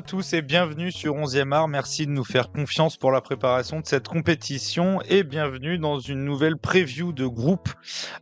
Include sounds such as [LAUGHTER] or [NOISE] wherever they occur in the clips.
à tous et bienvenue sur 11e art. Merci de nous faire confiance pour la préparation de cette compétition et bienvenue dans une nouvelle preview de groupe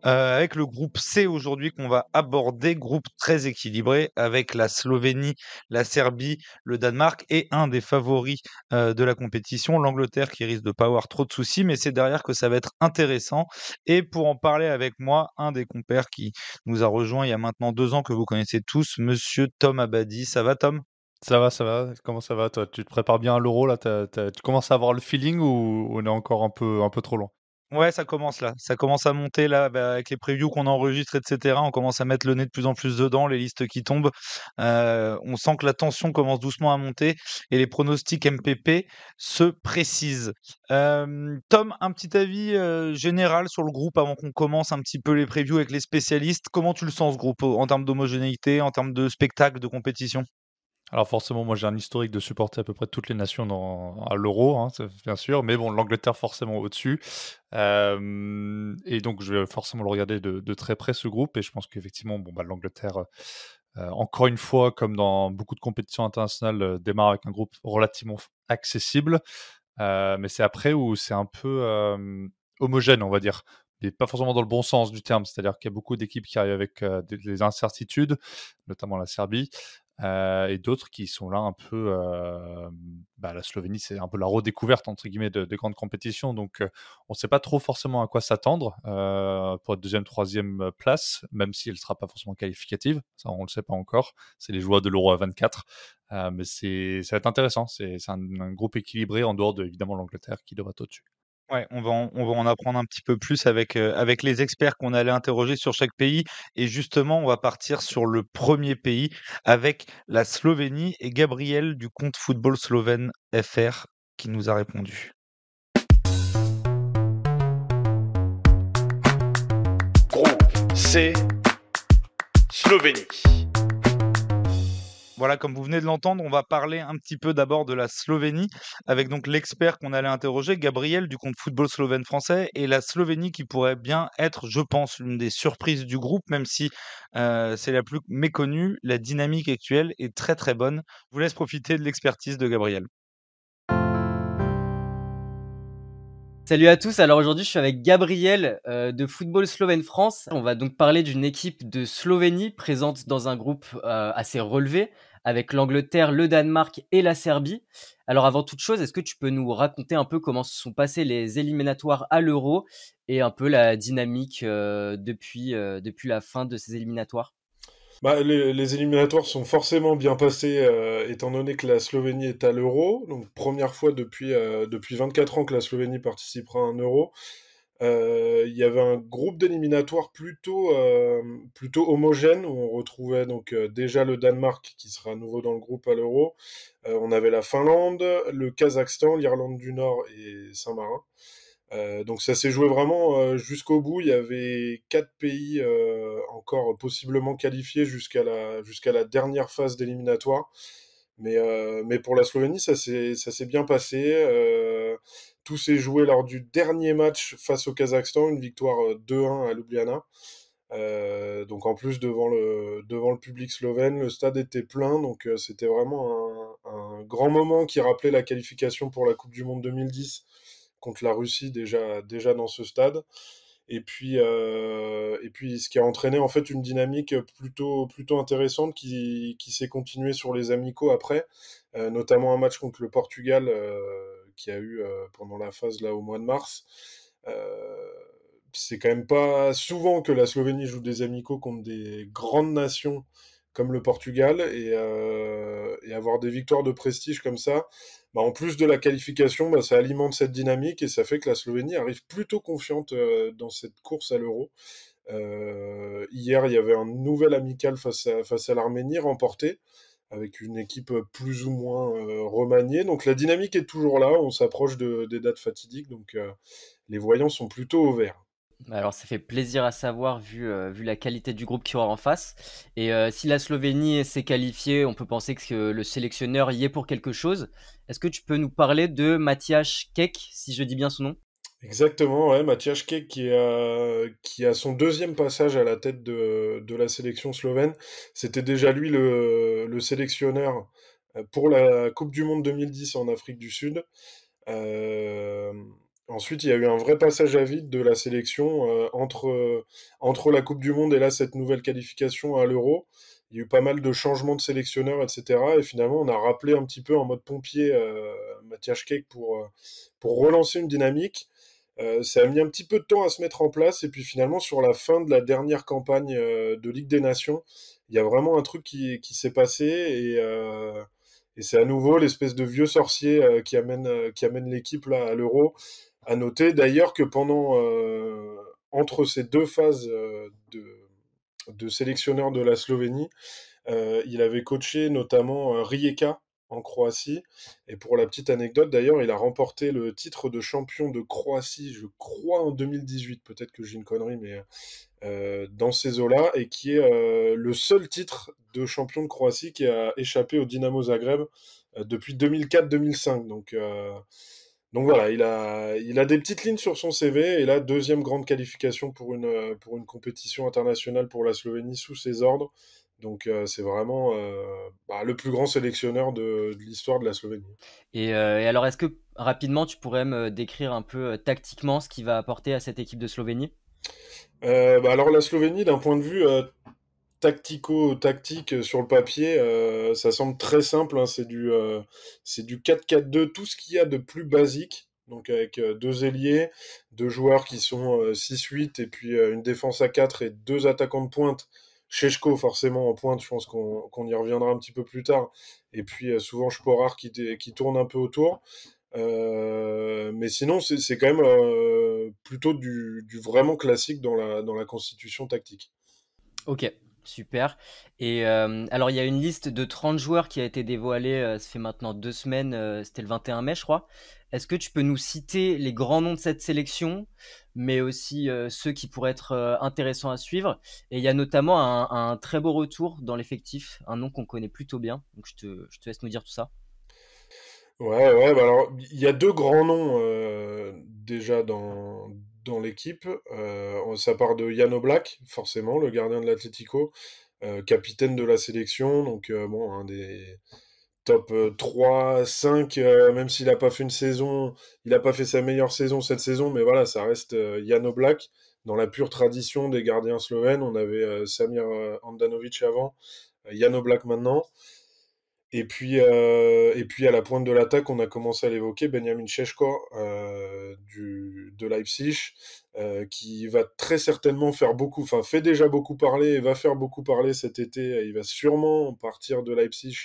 euh, avec le groupe C aujourd'hui qu'on va aborder. Groupe très équilibré avec la Slovénie, la Serbie, le Danemark et un des favoris euh, de la compétition, l'Angleterre qui risque de pas avoir trop de soucis, mais c'est derrière que ça va être intéressant. Et pour en parler avec moi, un des compères qui nous a rejoint il y a maintenant deux ans que vous connaissez tous, monsieur Tom Abadi. Ça va Tom ça va, ça va. Comment ça va, toi Tu te prépares bien à l'euro, là Tu commences à avoir le feeling ou on est encore un peu, un peu trop loin Ouais, ça commence là. Ça commence à monter là, bah, avec les previews qu'on enregistre, etc. On commence à mettre le nez de plus en plus dedans, les listes qui tombent. Euh, on sent que la tension commence doucement à monter et les pronostics MPP se précisent. Euh, Tom, un petit avis euh, général sur le groupe avant qu'on commence un petit peu les previews avec les spécialistes. Comment tu le sens ce groupe en termes d'homogénéité, en termes de spectacle, de compétition alors forcément, moi j'ai un historique de supporter à peu près toutes les nations dans, à l'euro, hein, bien sûr, mais bon, l'Angleterre forcément au-dessus. Euh, et donc je vais forcément le regarder de, très près ce groupe, et je pense qu'effectivement, bon, bah, l'Angleterre, euh, encore une fois, comme dans beaucoup de compétitions internationales, euh, démarre avec un groupe relativement accessible, mais c'est après où c'est un peu homogène, on va dire mais pas forcément dans le bon sens du terme, c'est-à-dire qu'il y a beaucoup d'équipes qui arrivent avec des, incertitudes, notamment la Serbie, euh, et d'autres qui sont là un peu. Euh, bah, la Slovénie, c'est un peu la redécouverte entre guillemets des de grandes compétitions, donc euh, on ne sait pas trop forcément à quoi s'attendre pour être deuxième, troisième place, même si elle ne sera pas forcément qualificative. Ça, on ne le sait pas encore. C'est les joueurs de l'Euro 24, mais c'est ça va être intéressant. C'est un, groupe équilibré en dehors de évidemment l'Angleterre qui devrait être au-dessus. Ouais, on va, en, apprendre un petit peu plus avec, euh, avec les experts qu'on allait interroger sur chaque pays. Et justement, on va partir sur le premier pays avec la Slovénie et Gabriel du compte Football Slovène FR qui nous a répondu. Groupe C, Slovénie. Voilà, comme vous venez de l'entendre, on va parler un petit peu d'abord de la Slovénie, avec donc l'expert qu'on allait interroger, Gabriel, du compte Football Slovène Français, et la Slovénie qui pourrait bien être, je pense, l'une des surprises du groupe, même si euh, c'est la plus méconnue, la dynamique actuelle est très très bonne. Je vous laisse profiter de l'expertise de Gabriel. Salut à tous, alors aujourd'hui je suis avec Gabriel euh, de Football Slovène France. On va donc parler d'une équipe de Slovénie présente dans un groupe euh, assez relevé avec l'Angleterre, le Danemark et la Serbie. Alors avant toute chose, est-ce que tu peux nous raconter un peu comment se sont passés les éliminatoires à l'Euro et un peu la dynamique euh, depuis, euh, depuis la fin de ces éliminatoires bah, les, éliminatoires sont forcément bien passés euh, étant donné que la Slovénie est à l'euro, donc première fois depuis, depuis 24 ans que la Slovénie participera à un euro. Euh, il y avait un groupe d'éliminatoires plutôt, euh, plutôt homogène où on retrouvait donc euh, déjà le Danemark qui sera à nouveau dans le groupe à l'Euro. on avait la Finlande, le Kazakhstan, l'Irlande du Nord et Saint-Marin. donc ça s'est joué vraiment jusqu'au bout. Il y avait quatre pays encore possiblement qualifiés jusqu'à la, jusqu'à la dernière phase d'éliminatoire. Euh, mais, pour la Slovénie, ça s'est bien passé. Euh, tout s'est joué lors du dernier match face au Kazakhstan, une victoire 2-1 euh, à Ljubljana. donc en plus devant le, public slovène, le stade était plein, donc c'était vraiment un, un, grand moment qui rappelait la qualification pour la Coupe du Monde 2010 contre la Russie déjà, déjà dans ce stade. Et puis, euh, et puis, ce qui a entraîné en fait une dynamique plutôt, plutôt intéressante qui, qui s'est continuée sur les amicaux après, euh, notamment un match contre le Portugal euh, qui a eu pendant la phase là au mois de mars. c'est quand même pas souvent que la Slovénie joue des amicaux contre des grandes nations comme le Portugal et avoir des victoires de prestige comme ça, bah, en plus de la qualification, bah, ça alimente cette dynamique et ça fait que la Slovénie arrive plutôt confiante euh, dans cette course à l'euro. Euh, hier, il y avait un nouvel amical face à, l'Arménie remporté avec une équipe plus ou moins euh, remaniée. Donc la dynamique est toujours là, on s'approche des dates fatidiques, donc les voyants sont plutôt au vert. Bah, alors ça fait plaisir à savoir vu, euh, vu la qualité du groupe qui aura en face. Et euh, si la Slovénie s'est qualifiée, on peut penser que le sélectionneur y est pour quelque chose. Est-ce que tu peux nous parler de Mathias Kek, si je dis bien son nom Exactement, ouais, Mathias Kek qui a, qui a son deuxième passage à la tête de, la sélection slovène. C'était déjà lui le, sélectionneur euh, pour la Coupe du Monde 2010 en Afrique du Sud. Euh, Ensuite, il y a eu un vrai passage à vide de la sélection euh, entre, euh, entre la Coupe du Monde et là cette nouvelle qualification à l'Euro. Il y a eu pas mal de changements de sélectionneurs, etc. Et finalement, on a rappelé un petit peu en mode pompier euh, Mathias Keck pour, pour relancer une dynamique. ça a mis un petit peu de temps à se mettre en place. Et puis finalement, sur la fin de la dernière campagne de Ligue des Nations, il y a vraiment un truc qui, s'est passé. Et, c'est à nouveau l'espèce de vieux sorcier qui amène, qui amène l'équipe à l'Euro. À noter d'ailleurs que pendant euh, entre ces deux phases euh, de, de sélectionneur de la Slovénie, euh, il avait coaché notamment Rijeka en Croatie. Et pour la petite anecdote, d'ailleurs, il a remporté le titre de champion de Croatie, je crois, en 2018. Peut-être que j'ai une connerie, mais dans ces eaux-là. Et qui est le seul titre de champion de Croatie qui a échappé au Dynamo Zagreb depuis 2004-2005. Donc. Donc voilà, il a, il a des petites lignes sur son CV et là, deuxième grande qualification pour une, euh, pour une compétition internationale pour la Slovénie sous ses ordres. Donc euh, c'est vraiment euh, bah, le plus grand sélectionneur de, l'histoire de la Slovénie. Et, alors est-ce que rapidement tu pourrais me décrire un peu tactiquement ce qu'il va apporter à cette équipe de Slovénie bah, Alors la Slovénie d'un point de vue tactico-tactique sur le papier, euh, ça semble très simple. Hein. c'est du, euh, c'est du 4-4-2, tout ce qu'il y a de plus basique. Donc avec euh, deux ailiers, deux joueurs qui sont 6-8 et puis une défense à 4 et deux attaquants de pointe. Chechko forcément en pointe, je pense qu'on y reviendra un petit peu plus tard. Et puis souvent Sporar qui, qui tourne un peu autour. mais sinon, c'est quand même plutôt du, vraiment classique dans la, dans la constitution tactique. Ok, Super. Et euh, alors, il y a une liste de 30 joueurs qui a été dévoilée, euh, ça fait maintenant deux semaines, euh, c'était le 21 mai, je crois. Est-ce que tu peux nous citer les grands noms de cette sélection, mais aussi ceux qui pourraient être intéressants à suivre Et il y a notamment un, très beau retour dans l'effectif, un nom qu'on connaît plutôt bien. Donc, je te, laisse nous dire tout ça. Ouais, ouais, bah alors, il y a deux grands noms déjà dans, dans l'équipe. Euh, ça part de Yano Oblak, forcément, le gardien de l'Atlético, euh, capitaine de la sélection, donc euh, bon, un des top 3, 5, même s'il n'a pas fait une saison, il n'a pas fait sa meilleure saison cette saison, mais voilà, ça reste yano Oblak dans la pure tradition des gardiens slovènes. On avait Samir Andanovic avant, yano Jan Oblak maintenant. Et puis, euh, puis à la pointe de l'attaque, on a commencé à l'évoquer, Benjamin Sheshko euh, de Leipzig, euh, qui va très certainement faire beaucoup, enfin fait déjà beaucoup parler et va faire beaucoup parler cet été. Il va sûrement partir de Leipzig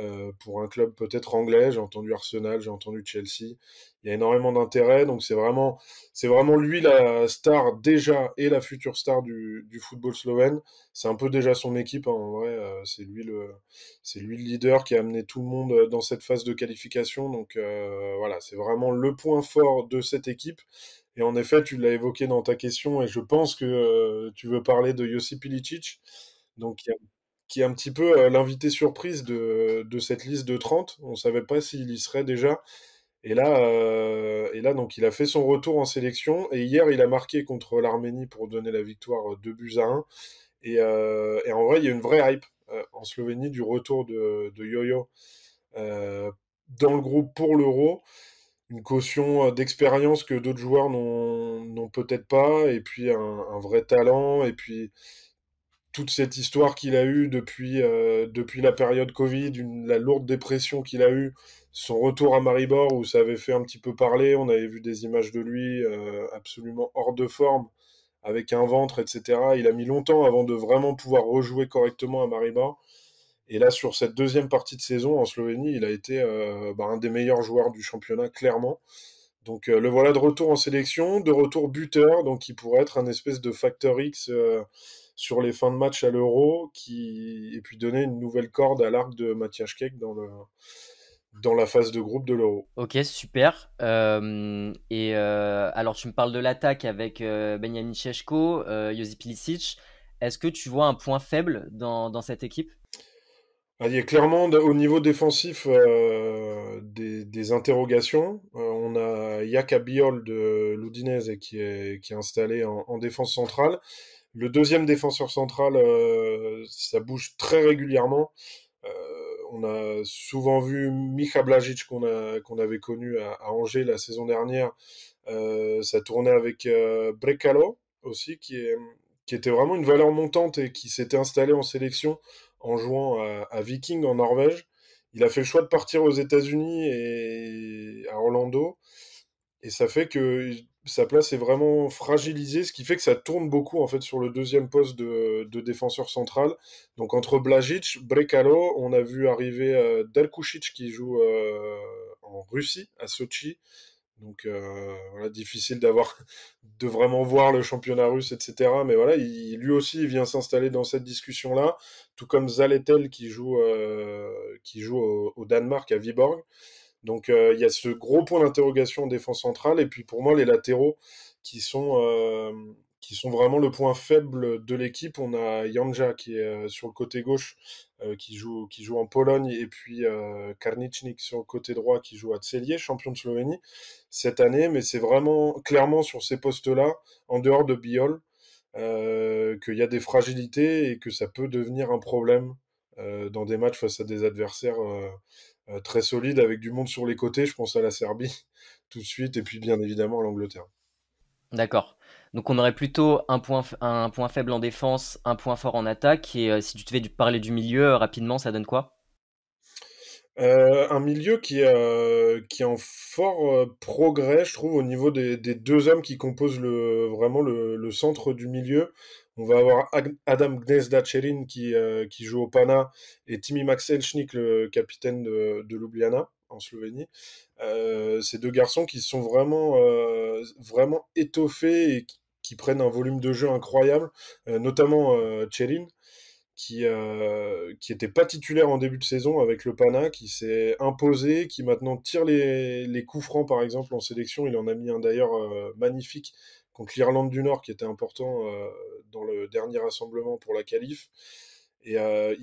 euh, pour un club peut-être anglais. J'ai entendu Arsenal, j'ai entendu Chelsea. Il y a énormément d'intérêt, donc c'est vraiment, c'est vraiment lui la star déjà et la future star du, football slovène. C'est un peu déjà son équipe hein, en vrai. Euh, c'est lui le, c'est lui le leader qui a amené tout le monde euh, dans cette phase de qualification. Donc voilà, c'est vraiment le point fort de cette équipe. Et en effet, tu l'as évoqué dans ta question, et je pense que tu veux parler de Josip Ilicic. Donc il y a qui est un petit peu euh, l'invité surprise de, cette liste de 30. On ne savait pas s'il y serait déjà. Et là, euh, et là, donc, il a fait son retour en sélection. Et hier, il a marqué contre l'Arménie pour donner la victoire 2 euh, buts à 1. Et, en vrai, il y a une vraie hype en Slovénie du retour de, de yo dans le groupe pour l'Euro. Une caution d'expérience que d'autres joueurs n'ont peut-être pas. Et puis, un, un, vrai talent. Et puis toute cette histoire qu'il a eue depuis, euh, depuis la période Covid, la lourde dépression qu'il a eue, son retour à Maribor où ça avait fait un petit peu parler, on avait vu des images de lui euh, absolument hors de forme, avec un ventre, etc. Il a mis longtemps avant de vraiment pouvoir rejouer correctement à Maribor. Et là, sur cette deuxième partie de saison en Slovénie, il a été euh, bah, un des meilleurs joueurs du championnat, clairement. Donc le voilà de retour en sélection, de retour buteur, donc il pourrait être un espèce de facteur X sur les fins de match à l'Euro, qui et puis donner une nouvelle corde à l'arc de Mathias Keck dans le dans la phase de groupe de l'Euro. Ok, super. Euh, et euh, alors, tu me parles de l'attaque avec euh, Benjamin euh, Josip Ilicic. Est-ce que tu vois un point faible dans, dans cette équipe ah, Il y a clairement, au niveau défensif, des, interrogations. on a Yaka Biol de l'Udinese qui est, qui est installé en, en défense centrale. Le deuxième défenseur central, euh, ça bouge très régulièrement. Euh, on a souvent vu Micha Blagic qu'on avait connu à, Angers la saison dernière. Euh, ça tournait avec Brekalo aussi, qui, est, qui, était vraiment une valeur montante et qui s'était installé en sélection en jouant à, à, Viking en Norvège. Il a fait le choix de partir aux États-Unis et à Orlando. Et ça fait que sa place est vraiment fragilisée, ce qui fait que ça tourne beaucoup en fait sur le deuxième poste de, défenseur central. Donc entre Blazic, Brekalo, on a vu arriver euh, qui joue euh, en Russie à Sochi. Donc euh, difficile d'avoir [LAUGHS] de vraiment voir le championnat russe, etc. Mais voilà, lui aussi il vient s'installer dans cette discussion là, tout comme Zaletel qui joue euh, qui joue au, au Danemark à Viborg. Donc euh, il y a ce gros point d'interrogation en défense centrale et puis pour moi les latéraux qui sont euh, qui sont vraiment le point faible de l'équipe. On a Janja qui est euh, sur le côté gauche qui joue qui joue en Pologne et puis Karnicnik, sur le côté droit qui joue à Tselje, champion de Slovénie cette année. Mais c'est vraiment clairement sur ces postes là en dehors de Biol qu'il y a des fragilités et que ça peut devenir un problème dans des matchs face à des adversaires euh, très solide avec du monde sur les côtés. Je pense à la Serbie [LAUGHS] tout de suite et puis bien évidemment à l'Angleterre. D'accord. Donc on aurait plutôt un point, un point faible en défense, un point fort en attaque. Et euh, si tu devais parler du milieu euh, rapidement, ça donne quoi Un milieu qui, qui est en fort progrès, je trouve, au niveau des, deux hommes qui composent le, vraiment le centre du milieu. On va avoir Adam gnezda qui, euh, qui joue au Pana et Timi Maxelchnik, le capitaine de, Ljubljana en Slovénie. Euh, ces deux garçons qui sont vraiment, euh, vraiment étoffés et qui, prennent un volume de jeu incroyable, notamment Cherin qui n'était qui était pas titulaire en début de saison avec le Pana, qui s'est imposé, qui maintenant tire les, les coups francs par exemple en sélection. Il en a mis un d'ailleurs magnifique contre l'Irlande du Nord, qui était important euh, dans le dernier rassemblement pour la calife Et euh,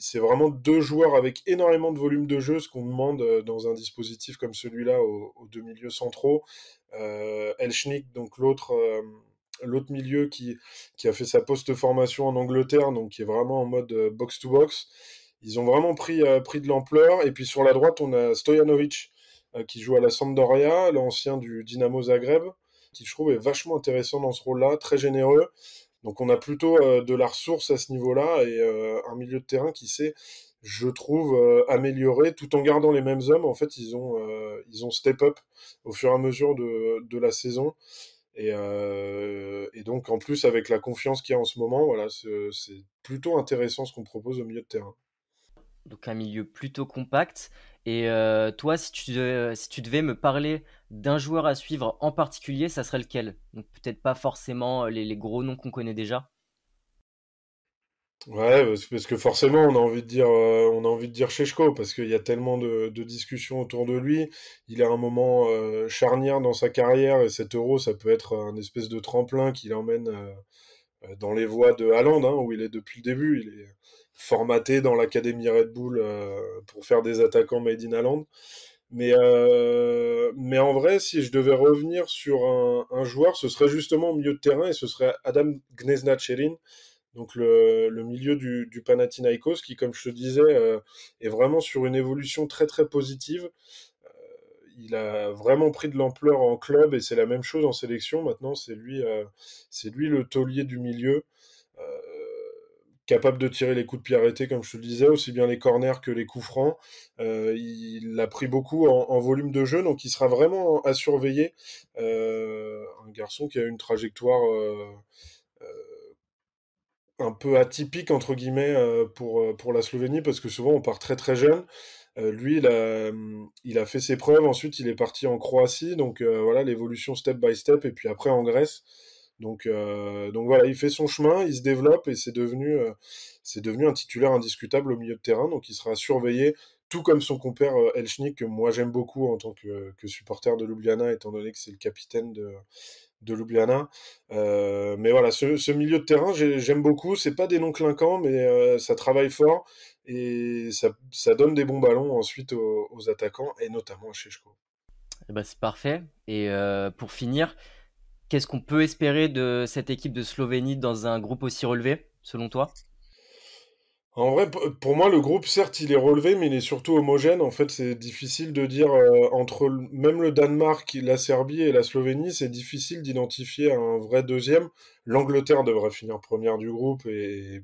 c'est vraiment deux joueurs avec énormément de volume de jeu, ce qu'on demande euh, dans un dispositif comme celui-là aux, deux milieux centraux. Elchnik, donc l'autre milieu qui, qui a fait sa post-formation en Angleterre, donc qui est vraiment en mode box-to-box. Ils ont vraiment pris, pris de l'ampleur. Et puis sur la droite, on a Stojanovic qui joue à la Sampdoria, l'ancien du Dynamo Zagreb qui je trouve est vachement intéressant dans ce rôle-là, très généreux. Donc on a plutôt euh, de la ressource à ce niveau-là et euh, un milieu de terrain qui s'est, je trouve, euh, amélioré tout en gardant les mêmes hommes. En fait, ils ont, ils ont step up au fur et à mesure de, de la saison. Et, et, donc en plus avec la confiance qu'il y a en ce moment, voilà, c'est plutôt intéressant ce qu'on propose au milieu de terrain. Donc un milieu plutôt compact. Et euh, toi, si tu, devais, euh, si tu devais me parler d'un joueur à suivre en particulier, ça serait lequel Donc peut-être pas forcément euh, les, gros noms qu'on connaît déjà. Ouais, parce que, forcément, on a envie de dire, on a envie de dire parce qu'il y a tellement de, discussions autour de lui. Il a un moment charnière dans sa carrière, et cet euro, ça peut être un espèce de tremplin qui l'emmène dans les voies de Haaland, hein, où il est depuis le début. Il est, formaté dans l'académie Red Bull euh, pour faire des attaquants made in Holland. Mais, euh, mais en vrai, si je devais revenir sur un, joueur, ce serait justement au milieu de terrain et ce serait Adam Gneznacherin, donc le, milieu du, du Panathinaikos, qui, comme je te disais, euh, est vraiment sur une évolution très très positive. il a vraiment pris de l'ampleur en club et c'est la même chose en sélection. Maintenant, c'est lui, c'est lui le taulier du milieu capable de tirer les coups de pied arrêtés, comme je te le disais, aussi bien les corners que les coups francs. Euh, il a pris beaucoup en, volume de jeu, donc il sera vraiment à surveiller. Euh, un garçon qui a une trajectoire euh, un peu atypique, entre guillemets, pour, pour la Slovénie, parce que souvent on part très très jeune. lui, il a, fait ses preuves. Ensuite, il est parti en Croatie. Donc voilà, l'évolution step by step. Et puis après, en Grèce, euh, donc, voilà, il fait son chemin, il se développe et euh, c'est devenu, un titulaire indiscutable au milieu de terrain. Donc il sera surveillé, tout comme son compère euh, Elchnik, que moi j'aime beaucoup en tant que, supporter de Ljubljana, étant donné que c'est le capitaine de, Ljubljana. mais voilà, ce, milieu de terrain, j'aime beaucoup. C'est pas des noms clinquants, mais ça travaille fort et ça, donne des bons ballons ensuite aux, attaquants et notamment à Chechko eh ben, c'est parfait. Et pour finir, Qu'est-ce qu'on peut espérer de cette équipe de Slovénie dans un groupe aussi relevé, selon toi en vrai, pour moi, le groupe, certes, il est relevé, mais il est surtout homogène. En fait, c'est difficile de dire euh, entre même le Danemark, la Serbie et la Slovénie, c'est difficile d'identifier un vrai deuxième. L'Angleterre devrait finir première du groupe et,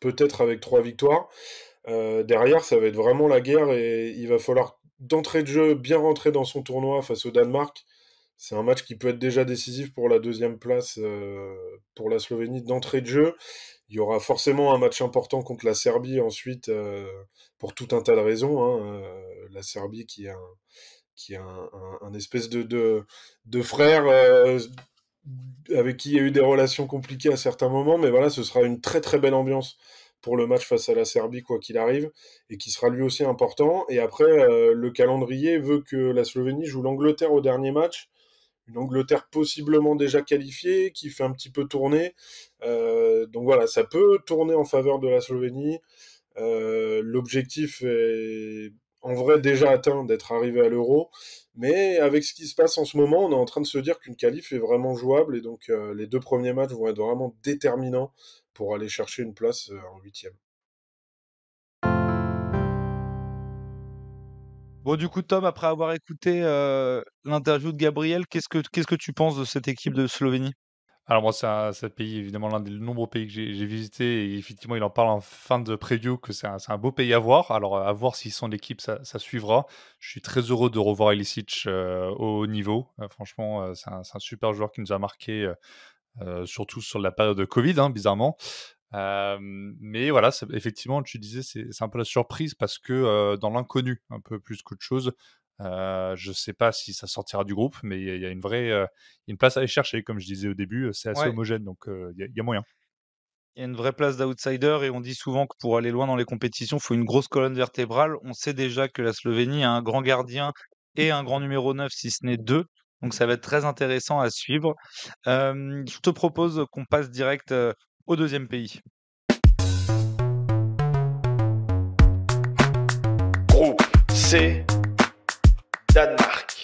peut-être avec trois victoires. Euh, derrière, ça va être vraiment la guerre et il va falloir d'entrée de jeu bien rentrer dans son tournoi face au Danemark c'est un match qui peut être déjà décisif pour la deuxième place euh, pour la Slovénie d'entrée de jeu. Il y aura forcément un match important contre la Serbie ensuite euh, pour tout un tas de raisons. Hein, euh, la Serbie qui est un, qui est un espèce de, de, de frère avec qui il y a eu des relations compliquées à certains moments. Mais voilà, ce sera une très très belle ambiance pour le match face à la Serbie, quoi qu'il arrive, et qui sera lui aussi important. Et après, le calendrier veut que la Slovénie joue l'Angleterre au dernier match une Angleterre possiblement déjà qualifiée, qui fait un petit peu tourner. Euh, donc voilà, ça peut tourner en faveur de la Slovénie. Euh, l'objectif est en vrai déjà atteint d'être arrivé à l'euro. Mais avec ce qui se passe en ce moment, on est en train de se dire qu'une qualif est vraiment jouable et donc euh, les deux premiers matchs vont être vraiment déterminants pour aller chercher une place en huitième. Bon, du coup, Tom, après avoir écouté l'interview de Gabriel, qu'est-ce que, qu'est-ce que tu penses de cette équipe de Slovénie alors moi, c'est un, pays, évidemment, l'un des nombreux pays que j'ai visité. Et effectivement, il en parle en fin de preview que c'est un, beau pays à voir. Alors à voir si son équipe ça, suivra. Je suis très heureux de revoir Elisic au haut niveau. franchement, c'est un, super joueur qui nous a marqué. surtout sur la période de Covid, hein, bizarrement mais voilà, effectivement, tu disais, c'est un peu la surprise parce que dans l'inconnu, un peu plus qu'autre chose, je ne sais pas si ça sortira du groupe, mais il y, a une vraie une place à aller chercher, comme je disais au début, c'est assez homogène, donc il y, y, a moyen. Il y a une vraie place d'outsider et on dit souvent que pour aller loin dans les compétitions, il faut une grosse colonne vertébrale. On sait déjà que la Slovénie a un grand gardien et un grand numéro 9, si ce n'est deux. Donc ça va être très intéressant à suivre. je te propose qu'on passe direct au deuxième pays. Groupe C, Danemark.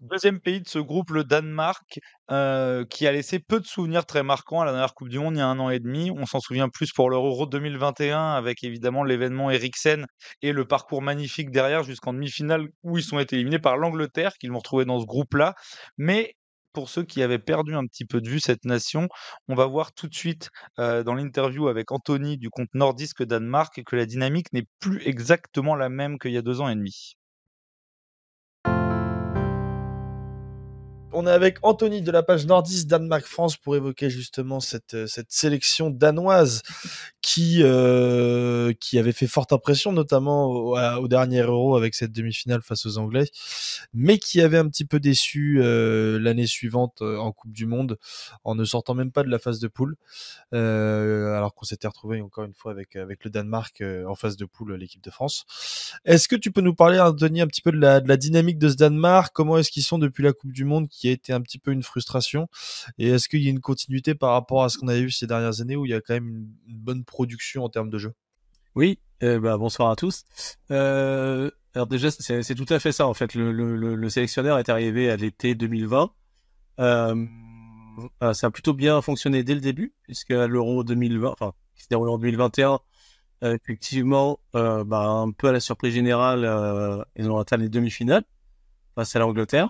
Deuxième pays de ce groupe, le Danemark, euh, qui a laissé peu de souvenirs très marquants à la dernière Coupe du Monde il y a un an et demi. On s'en souvient plus pour l'Euro 2021 avec évidemment l'événement Eriksen et le parcours magnifique derrière jusqu'en demi-finale où ils ont été éliminés par l'Angleterre qu'ils vont retrouver dans ce groupe-là. Mais pour ceux qui avaient perdu un petit peu de vue cette nation, on va voir tout de suite dans l'interview avec Anthony du compte Nordisque Danemark que la dynamique n'est plus exactement la même qu'il y a deux ans et demi. on est avec Anthony de la page Nordis Danemark-France pour évoquer justement cette, euh, cette sélection danoise qui, euh, qui avait fait forte impression, notamment au, dernier Euro avec cette demi-finale face aux Anglais, mais qui avait un petit peu déçu euh, l'année suivante en Coupe du Monde en ne sortant même pas de la phase de poule, alors qu'on s'était retrouvé encore une fois avec, avec le Danemark en phase de poule, l'équipe de France. Est-ce que tu peux nous parler, Anthony, un petit peu de la, dynamique de ce Danemark Comment est-ce qu'ils sont depuis la Coupe du Monde qui qui a été un petit peu une frustration. Et est-ce qu'il y a une continuité par rapport à ce qu'on a eu ces dernières années où il y a quand même une, bonne production en termes de jeu Oui, eh ben, bonsoir à tous. Euh, alors déjà, c'est tout à fait ça en fait. Le, le, sélectionneur est arrivé à l'été 2020. Euh, ah, ça a plutôt bien fonctionné dès le début, puisque l'Euro 2020, enfin, qui déroulé en 2021, euh, effectivement, bah, un peu à la surprise générale, ils ont atteint les demi-finales face à l'Angleterre.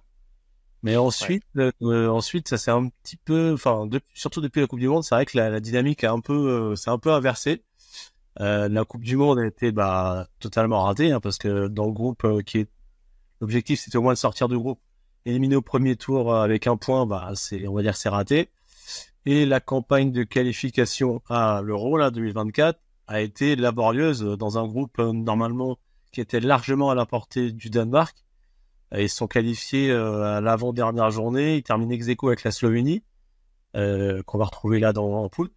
Mais ensuite, euh, euh, ensuite, ça s'est un petit peu, enfin, surtout depuis la Coupe du Monde, c'est vrai que la, dynamique a un peu, euh, c'est un peu inversé. la Coupe du Monde a été bah, totalement ratée hein, parce que dans le groupe qui est l'objectif, c'était au moins de sortir du groupe, éliminer au premier tour avec un point, bah, c'est, on va dire, c'est raté. Et la campagne de qualification à l'Euro là 2024 a été laborieuse dans un groupe normalement qui était largement à la portée du Danemark ils sont qualifiés euh, à l'avant-dernière journée. Ils terminent ex avec la Slovénie, euh, qu'on va retrouver là dans, en poule.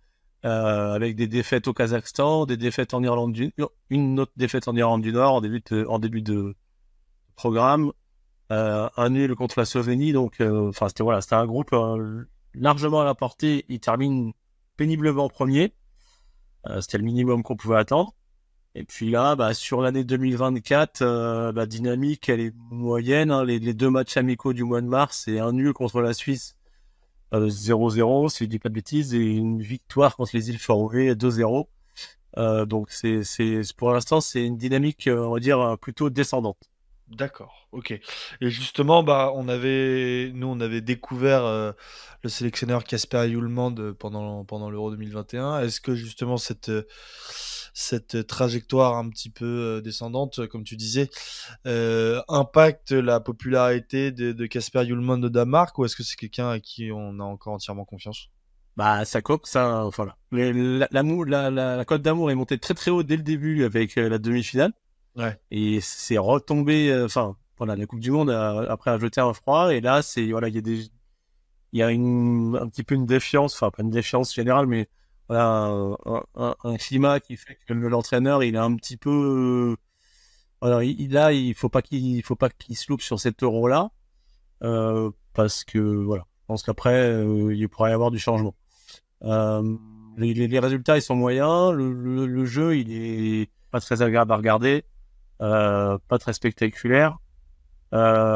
Euh, avec des défaites au Kazakhstan, des défaites en Irlande du une autre défaite en Irlande du Nord en début de, programme, un nul contre la Slovénie. Donc, enfin, c'était voilà, un groupe largement à la portée. ils terminent péniblement premier. c'était le minimum qu'on pouvait attendre. Et puis là, bah, sur l'année 2024, la euh, bah, dynamique, elle est moyenne. Hein. Les, deux matchs amicaux du mois de mars, c'est un nul contre la Suisse, 0-0, euh, si je dis pas de bêtises, et une victoire contre les îles Faroé, 2-0. Euh, donc pour l'instant, c'est une dynamique, on va dire, plutôt descendante. D'accord, ok. Et justement, bah, nous, on avait découvert le sélectionneur Casper Hjulmand pendant, pendant l'Euro 2021. Est-ce que justement cette cette euh, trajectoire un petit peu euh, descendante, euh, comme tu disais, euh, impacte la popularité de Casper Yulman de Danemark ou est-ce que c'est quelqu'un à qui on a encore entièrement confiance bah ça coque ça voilà. L'amour, la, la, la cote d'amour est montée très très haut dès le début avec la demi-finale. Ouais. Et c'est retombé, enfin voilà, la Coupe du Monde après a jeté un froid et là c'est voilà il y a des il y a une, un petit peu une défiance, enfin pas une défiance générale, mais voilà, un, climat qui fait que l'entraîneur il est un petit peu euh, alors il, là il faut pas qu'il faut pas qu'il se loupe sur cet euro là euh, parce que voilà je pense qu'après euh, il pourrait y avoir du changement euh, les, résultats ils sont moyens le, jeu il est pas très agréable à regarder pas très spectaculaire là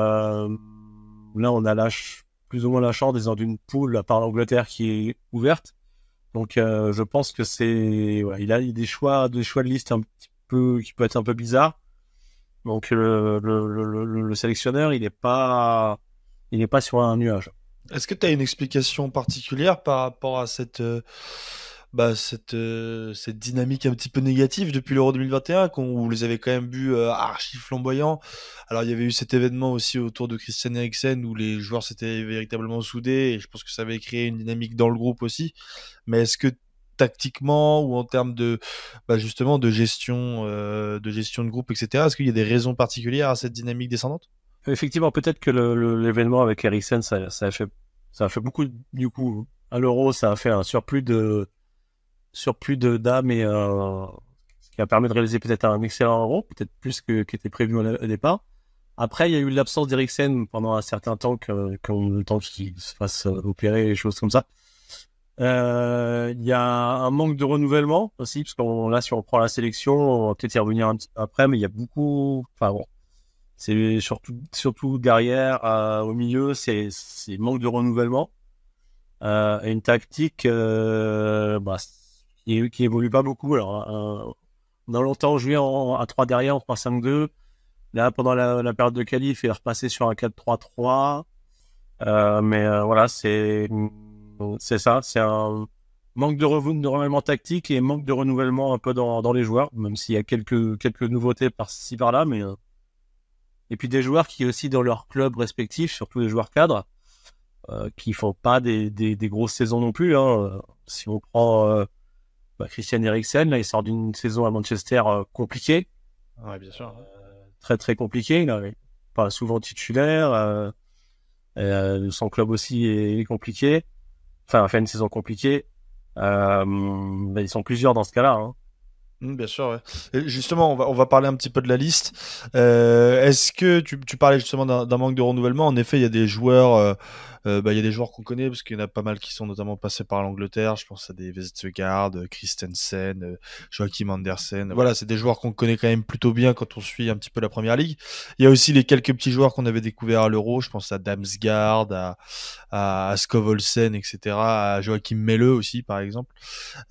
on a lâche plus ou moins la chance des dans poule à part l'Angleterre qui est ouverte donc euh, je pense que c'est il a des choix des choix de liste un petit peu qui peut être un peu bizarre. Donc le, le, le, le sélectionneur il n'est pas il n'est pas sur un nuage. Est-ce que tu as une explication particulière par rapport à cette euh, bah, cette, euh, cette dynamique un petit peu négative depuis l'Euro 2021, où les avait quand même bu euh, archi flamboyants. Alors, il y avait eu cet événement aussi autour de Christian Eriksen où les joueurs s'étaient véritablement soudés et je pense que ça avait créé une dynamique dans le groupe aussi. Mais est-ce que tactiquement ou en termes de bah justement de gestion euh, de gestion de groupe etc est-ce qu'il y a des raisons particulières à cette dynamique descendante effectivement peut-être que l'événement avec Eriksen ça, ça, a fait ça a fait beaucoup du coup à l'euro ça a fait un surplus de sur plus de dames et ce euh, qui a permis de réaliser peut-être un excellent euro, peut-être plus que qui était prévu au, départ. Après, il y a eu l'absence d'Eriksen pendant un certain temps, que, que le temps qu'il se fasse euh, opérer et choses comme ça. Euh, il y a un manque de renouvellement aussi, parce que là, si on reprend la sélection, on va peut-être y revenir un peu après, mais il y a beaucoup. Enfin bon, c'est surtout, surtout derrière, euh, au milieu, c'est manque de renouvellement. Euh, et une tactique, bah, qui, évolue pas beaucoup. Alors, on a longtemps joué en, à 3 derrière, en 3 5-2. Là, pendant la, période de qualif, il est repassé sur un 4-3-3. Euh, mais euh, voilà, c'est c'est ça. C'est un manque de, renouvellement tactique et manque de renouvellement un peu dans, dans les joueurs, même s'il y a quelques, quelques nouveautés par-ci par-là. Mais euh, et puis des joueurs qui aussi dans leur club respectif, surtout les joueurs cadres, qui font pas des, des, grosses saisons non plus. Hein. Si on prend bah, Christian Eriksen, là, il sort d'une saison à Manchester euh, compliquée. bien sûr. Euh, très, très compliquée. Il parle pas souvent titulaire. Euh, son club aussi est compliqué. Enfin, a fait une saison compliquée. ils sont plusieurs dans ce cas-là. Hein. Mmh, bien sûr. Ouais. justement, on va, parler un petit peu de la liste. Est-ce que tu, parlais justement d'un manque de renouvellement En effet, il y a des joueurs euh, bah, il bah, y a des joueurs qu'on connaît, parce qu'il y en a pas mal qui sont notamment passés par l'Angleterre. Je pense à des Vestergaard, euh, Christensen, euh, Joachim Andersen. Voilà, c'est des joueurs qu'on connaît quand même plutôt bien quand on suit un petit peu la première ligue. Il y a aussi les quelques petits joueurs qu'on avait découverts à l'Euro. Je pense à Damsgaard, à, à, à Skovolsen, etc. À Joachim Melleux aussi, par exemple.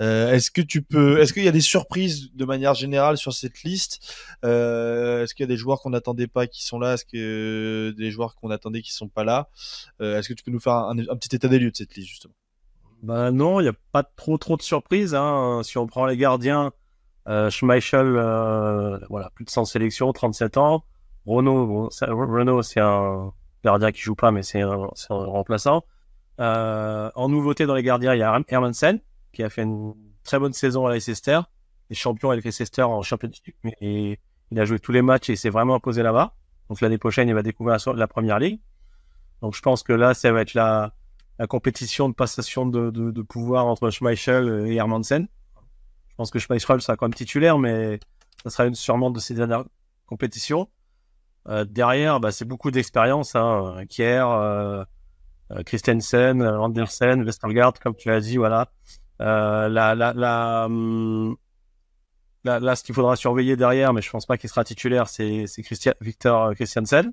Euh, est-ce que tu peux, est-ce qu'il y a des surprises de manière générale sur cette liste euh, Est-ce qu'il y a des joueurs qu'on n'attendait pas qui sont là Est-ce que des joueurs qu'on attendait qui sont pas là Est-ce que tu tu nous faire un, petit état des lieux de cette liste, justement Ben non, il n'y a pas trop trop de surprises. Hein. Si on prend les gardiens, euh, Schmeichel, euh, voilà, plus de 100 sélections, 37 ans. Renault, Renault c'est un gardien qui joue pas, mais c'est un, remplaçant. Euh, en nouveauté dans les gardiens, il y a Hermansen, qui a fait une très bonne saison à Leicester. Les champions avec Leicester en championnat. et il a joué tous les matchs et s'est vraiment imposé là-bas. Donc l'année prochaine, il va découvrir la première ligue. Donc je pense que là, ça va être la, compétition de passation de, pouvoir entre Schmeichel et Hermansen. Je pense que Schmeichel sera quand même titulaire, mais ça sera une sûrement de ces dernières compétitions. Euh, derrière, bah, c'est beaucoup d'expérience. Hein. Kier, euh, euh, Christensen, Andersen, Westergaard, comme tu l'as dit, voilà. Euh, hum, la, là, ce qu'il faudra surveiller derrière, mais je pense pas qu'il sera titulaire, c'est Victor Christiansen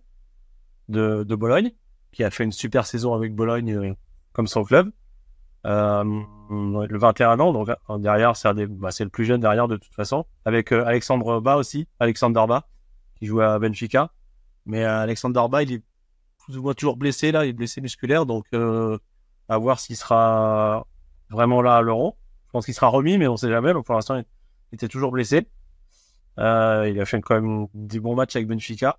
de Bologne qui a fait une super saison avec Bologne euh, comme son club. Euh, le 21 ans, donc euh, derrière, c'est bah, le plus jeune derrière de toute façon. Avec Alexandre Ba aussi, alexandre Darba qui joue à Benfica. Mais alexandre Darba il est toujours blessé là, il est blessé musculaire, donc à voir s'il sera vraiment là à l'Euro. Je pense qu'il sera remis, mais on sait jamais. Donc pour l'instant, il était toujours blessé. il a fait quand même des bons matchs avec Benfica.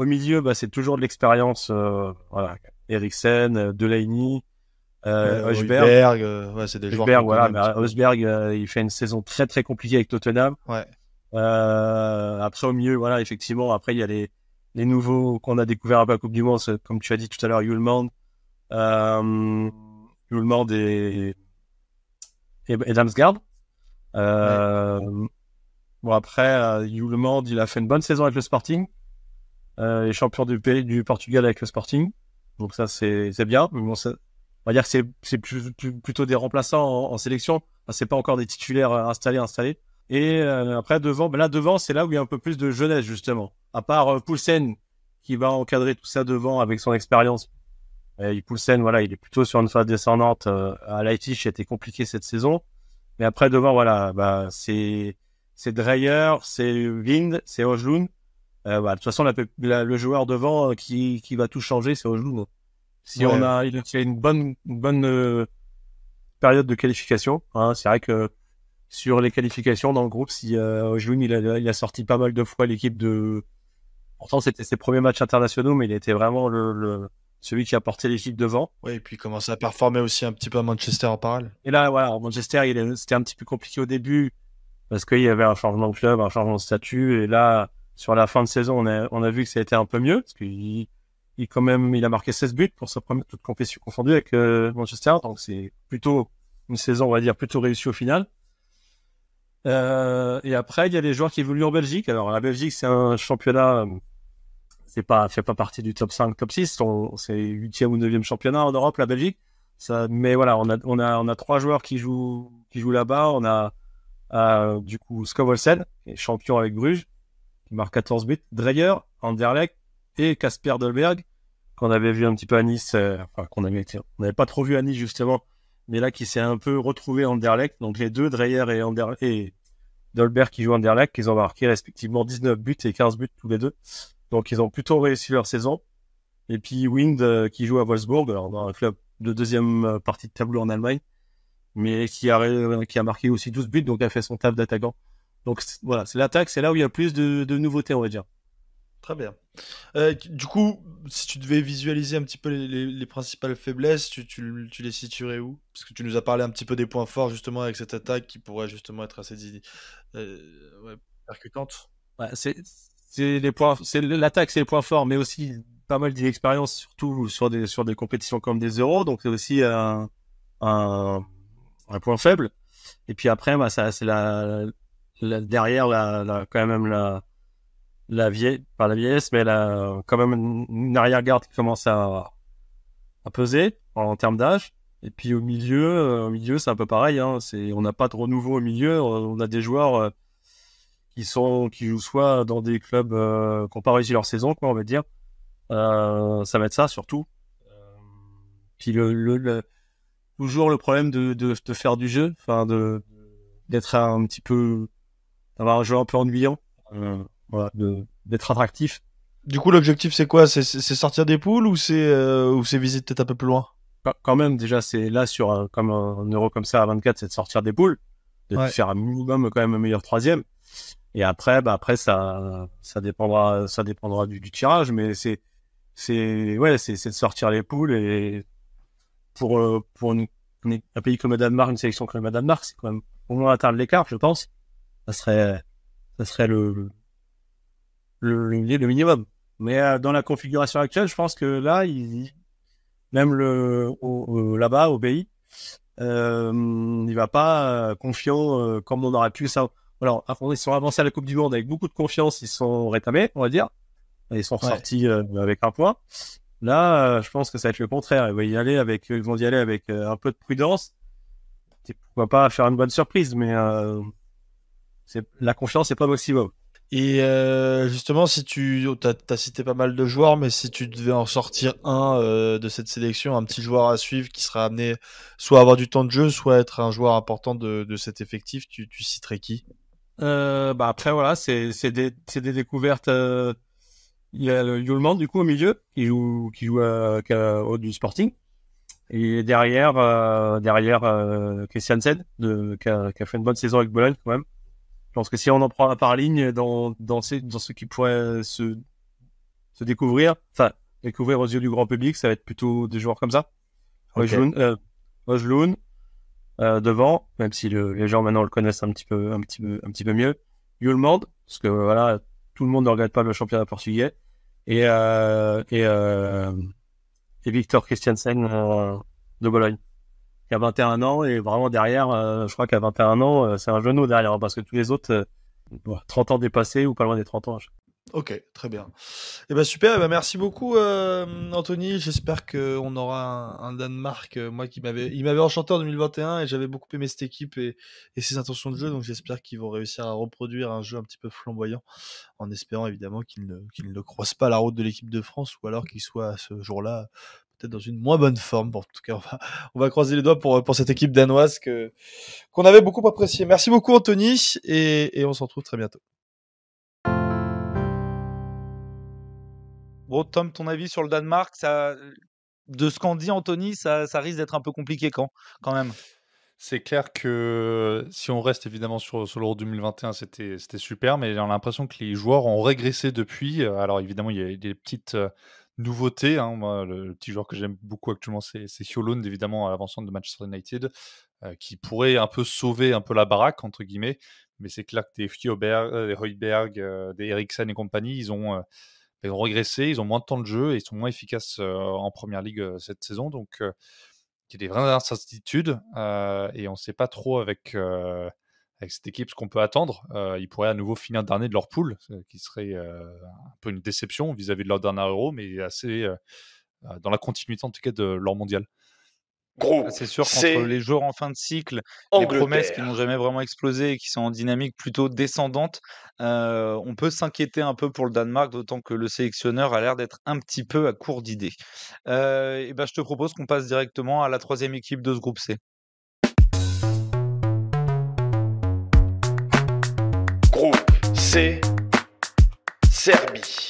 Au milieu, bah, c'est toujours de l'expérience. Ericsson, euh, voilà, Eriksen, euh, Delaney, euh, Osberg. voilà, mais Osberg, il fait une saison très très compliquée avec Tottenham. après au milieu, voilà, effectivement, après il y a les, les nouveaux qu'on a découverts à la Coupe du Monde, comme tu as dit tout à l'heure, Yulmand, euh, et, et, et Damsgaard. Bon après, Yulmand, il a fait une bonne saison avec le Sporting. Euh, les champions du, pays, du Portugal avec le Sporting. Donc ça, c'est bien. Mais bon, ça, on va dire que c'est plutôt des remplaçants en, sélection. c'est pas encore des titulaires euh, installés, installés. Et euh, après, devant, ben là, devant, c'est là où il y a un peu plus de jeunesse, justement. À part Poulsen, qui va encadrer tout ça devant avec son expérience. Et Poulsen, voilà, il est plutôt sur une phase descendante. à Leipzig, c'était compliqué cette saison. Mais après, devant, voilà, bah, c'est Dreyer, c'est Wind, c'est Ojlund. Euh, bah, de toute façon, le joueur devant euh, qui, qui, va tout changer, c'est Ojlou. Si on a, il a une bonne, bonne euh, période de qualification, hein, c'est vrai que sur les qualifications dans le groupe, si il, a, il a, sorti pas mal de fois l'équipe de. Pourtant, c'était ses premiers matchs internationaux, mais il était vraiment le, celui qui a porté l'équipe devant. et puis il commence à performer aussi un petit peu à Manchester en parallèle. Et là, voilà, Manchester, c'était un petit peu compliqué au début parce qu'il y avait un changement de club, un changement de statut, et là sur la fin de saison, on a, vu que ça a été un peu mieux, parce qu'il quand même, il a marqué 16 buts pour sa première toute compétition confondue avec euh, Manchester, donc c'est plutôt une saison, on va dire, plutôt réussie au final. Euh, et après, il y a des joueurs qui évoluent en Belgique. Alors, la Belgique, c'est un championnat, c'est pas, fait pas partie du top 5, top 6. C'est huitième ou 9 neuvième championnat en Europe, la Belgique. mais voilà, on a, on trois joueurs qui jouent, qui jouent là-bas. On a, euh, du coup, et champion avec Bruges marque 14 buts. Dreyer, Anderlecht et Casper Dolberg, qu'on avait vu un petit peu à Nice, euh, enfin, qu'on avait, on n'avait pas trop vu à Nice justement, mais là qui s'est un peu retrouvé en Anderlecht. Donc les deux, Dreyer et, Dolberg qui jouent Anderlecht, ils ont marqué respectivement 19 buts et 15 buts tous les deux. Donc ils ont plutôt réussi leur saison. Et puis Wind euh, qui joue à Wolfsburg, alors dans un club de deuxième euh, partie de tableau en Allemagne, mais qui a, qui a marqué aussi 12 buts, donc a fait son table d'attaquant. Donc voilà, c'est l'attaque, c'est là où il y a plus de, de nouveautés, on va dire. Très bien. Euh, du coup, si tu devais visualiser un petit peu les, principales faiblesses, tu, tu, les situerais où Parce que tu nous as parlé un petit peu des points forts justement avec cette attaque qui pourrait justement être assez euh, ouais, percutante. Ouais, bah, c'est les points, c'est l'attaque, c'est les points forts, mais aussi pas mal d'expérience, surtout sur des sur des compétitions comme des euros, donc c'est aussi un, un, un, point faible. Et puis après, bah, ça c'est la derrière la, quand même la, la vieille, pas la vieillesse, mais la, quand même une, arrière-garde qui commence à, peser en, termes d'âge. Et puis au milieu, euh, au milieu, c'est un peu pareil. Hein. C'est, on n'a pas de renouveau au milieu. On a des joueurs euh, qui sont, qui jouent soit dans des clubs euh, qui n'ont pas réussi leur saison, quoi, on va dire. Euh, ça va être ça surtout. Puis le, le, toujours le problème de, de, de faire du jeu, enfin de d'être un petit peu d'avoir un jeu un peu ennuyant, euh, voilà, d'être attractif. Du coup, l'objectif, c'est quoi C'est sortir des poules ou c'est euh, ou visiter peut-être un peu plus loin quand même, déjà, c'est là sur un, euh, comme un, euro comme ça à 24, c'est de sortir des poules, de faire un minimum quand même un meilleur troisième. Et après, bah après ça, ça dépendra, ça dépendra du, tirage, mais c'est, c'est, ouais, c'est, de sortir les poules et pour pour un pays comme le Danemark, une sélection comme le Danemark, c'est quand même au moins atteindre l'écart, je pense ça serait, ça serait le, le, le minimum. Mais euh, dans la configuration actuelle, je pense que là, il, même le, là-bas, au pays, euh, ne va pas euh, confiant euh, comme on aurait pu ça. Alors, ils sont avancés à la Coupe du Monde avec beaucoup de confiance, ils sont rétamés, on va dire. Ils sont ressortis avec un point. Là, je pense que ça va être le contraire. Ils vont y aller avec, ils vont y aller avec un peu de prudence. pourquoi pas faire une bonne surprise, mais la confiance n'est pas possible Et euh, justement, si tu oh, as, cité pas mal de joueurs, mais si tu devais en sortir un euh, de cette sélection, un petit joueur à suivre qui sera amené soit à avoir du temps de jeu, soit à être un joueur important de, cet effectif, tu, citerais qui euh, bah Après, voilà, c'est des, découvertes. Il y a le Yulman, du coup, au milieu, qui joue, qui au du Sporting. Et derrière, derrière Christian de, qui a fait une bonne saison avec Bologne, quand même. Je pense que si on en prend un par ligne dans, dans, dans ce qui pourrait euh, se, se découvrir, enfin, découvrir aux yeux du grand public, ça va être plutôt des joueurs comme ça. Euh, euh, devant, même si le, les gens maintenant le connaissent un petit peu, un petit peu, un petit peu mieux. Yulmand, parce que voilà, tout le monde ne regarde pas le championnat portugais. Et, euh, et, euh, et Victor Christiansen de Bologne qui a 21 ans et vraiment derrière, euh, je crois qu'à 21 ans, euh, c'est un genou derrière parce que tous les autres, 30 euh, ans dépassés ou pas loin des 30 ans. Ok, très bien. Et eh ben super, eh ben merci beaucoup Anthony. J'espère qu'on aura un, Danemark. moi qui m'avait, il m'avait enchanté en 2021 et j'avais beaucoup aimé cette équipe et, ses intentions de jeu. Donc j'espère qu'ils vont réussir à reproduire un jeu un petit peu flamboyant, en espérant évidemment qu'ils ne, qu'ils ne croisent pas la route de l'équipe de France ou alors qu'ils soient à ce jour-là peut dans une moins bonne forme. en tout cas, on va, on va croiser les doigts pour, pour cette équipe danoise que, qu'on avait beaucoup appréciée. Merci beaucoup, Anthony, et, et on se retrouve très bientôt. Bon, Tom, ton avis sur le Danemark, ça, de ce qu'en dit Anthony, ça, risque d'être un peu compliqué quand, quand même. C'est clair que euh, si on reste évidemment sur, sur l'Euro 2021, c'était super, mais on a l'impression que les joueurs ont régressé depuis. Euh, alors évidemment, il y a des petites euh, nouveauté. Hein. le, petit joueur que j'aime beaucoup actuellement, c'est Thiolone, évidemment, à l'avancement de Manchester United, euh, qui pourrait un peu sauver un peu la baraque, entre guillemets. Mais c'est clair que des Fioberg, euh, des euh, des Eriksen et compagnie, ils ont, regressé, bah, ils ont, ils ont moins de temps de jeu et ils sont moins efficaces en première ligue cette saison. Donc, il y a des vraies incertitudes et on ne sait pas trop avec avec cette équipe, ce qu'on peut attendre. Euh, ils pourraient à nouveau finir dernier de leur poule, ce qui serait euh, un peu une déception vis-à-vis de leur dernier euro, mais assez euh, dans la continuité en tout cas de leur mondial. Gros, ah, c'est sûr qu'entre les joueurs en fin de cycle, les promesses qui n'ont jamais vraiment explosé et qui sont en dynamique plutôt descendante, on peut s'inquiéter un peu pour le Danemark, d'autant que le sélectionneur a l'air d'être un petit peu à court d'idées. et ben, je te propose qu'on passe directement à la troisième équipe de ce groupe C. c'est Serbie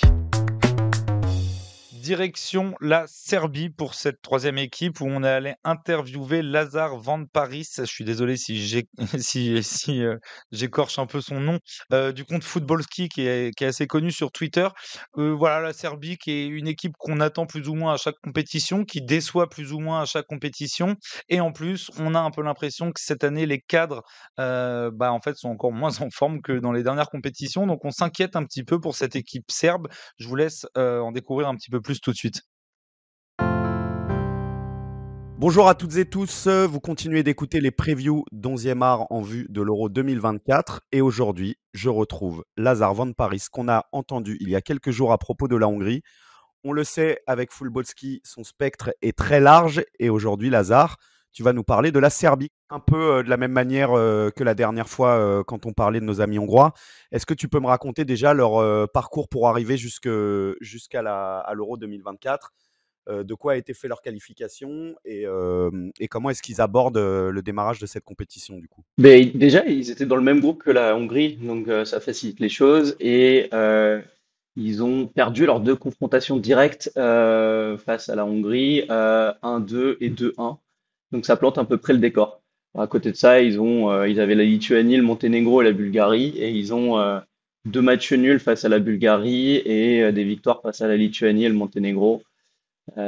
direction la Serbie pour cette troisième équipe où on est allé interviewer Lazar Van Paris. Je suis désolé si j'écorche [LAUGHS] si, si, euh, un peu son nom euh, du compte Footballski qui est, qui est assez connu sur Twitter. Euh, voilà la Serbie qui est une équipe qu'on attend plus ou moins à chaque compétition, qui déçoit plus ou moins à chaque compétition. Et en plus, on a un peu l'impression que cette année les cadres, bah en fait, sont encore moins en forme que dans les dernières compétitions. Donc on s'inquiète un petit peu pour cette équipe serbe. Je vous laisse en découvrir un petit peu plus tout de suite. Bonjour à toutes et tous, vous continuez d'écouter les previews d'Onzième art en vue de l'Euro 2024 et aujourd'hui je retrouve Lazare Van Paris qu'on a entendu il y a quelques jours à propos de la Hongrie. On le sait avec Fulbolski, son spectre est très large et aujourd'hui Lazare, tu vas nous parler de la Serbie, un peu euh, de la même manière euh, que la dernière fois euh, quand on parlait de nos amis hongrois. Est-ce que tu peux me raconter déjà leur parcours pour arriver jusqu'à l'Euro 2024 de quoi a été fait leur qualification et, comment est-ce qu'ils abordent le démarrage de cette compétition du coup Mais ben, Déjà, ils étaient dans le même groupe que la Hongrie, donc ça facilite les choses et ils ont perdu leurs deux confrontations directes face à la Hongrie, 1-2 et 2-1. Donc ça plante à peu près le décor. à côté de ça, ils ont, euh, ils avaient la Lituanie, le Monténégro et la Bulgarie, et ils ont euh, deux matchs nuls face à la Bulgarie et euh, des victoires face à la Lituanie et le Monténégro.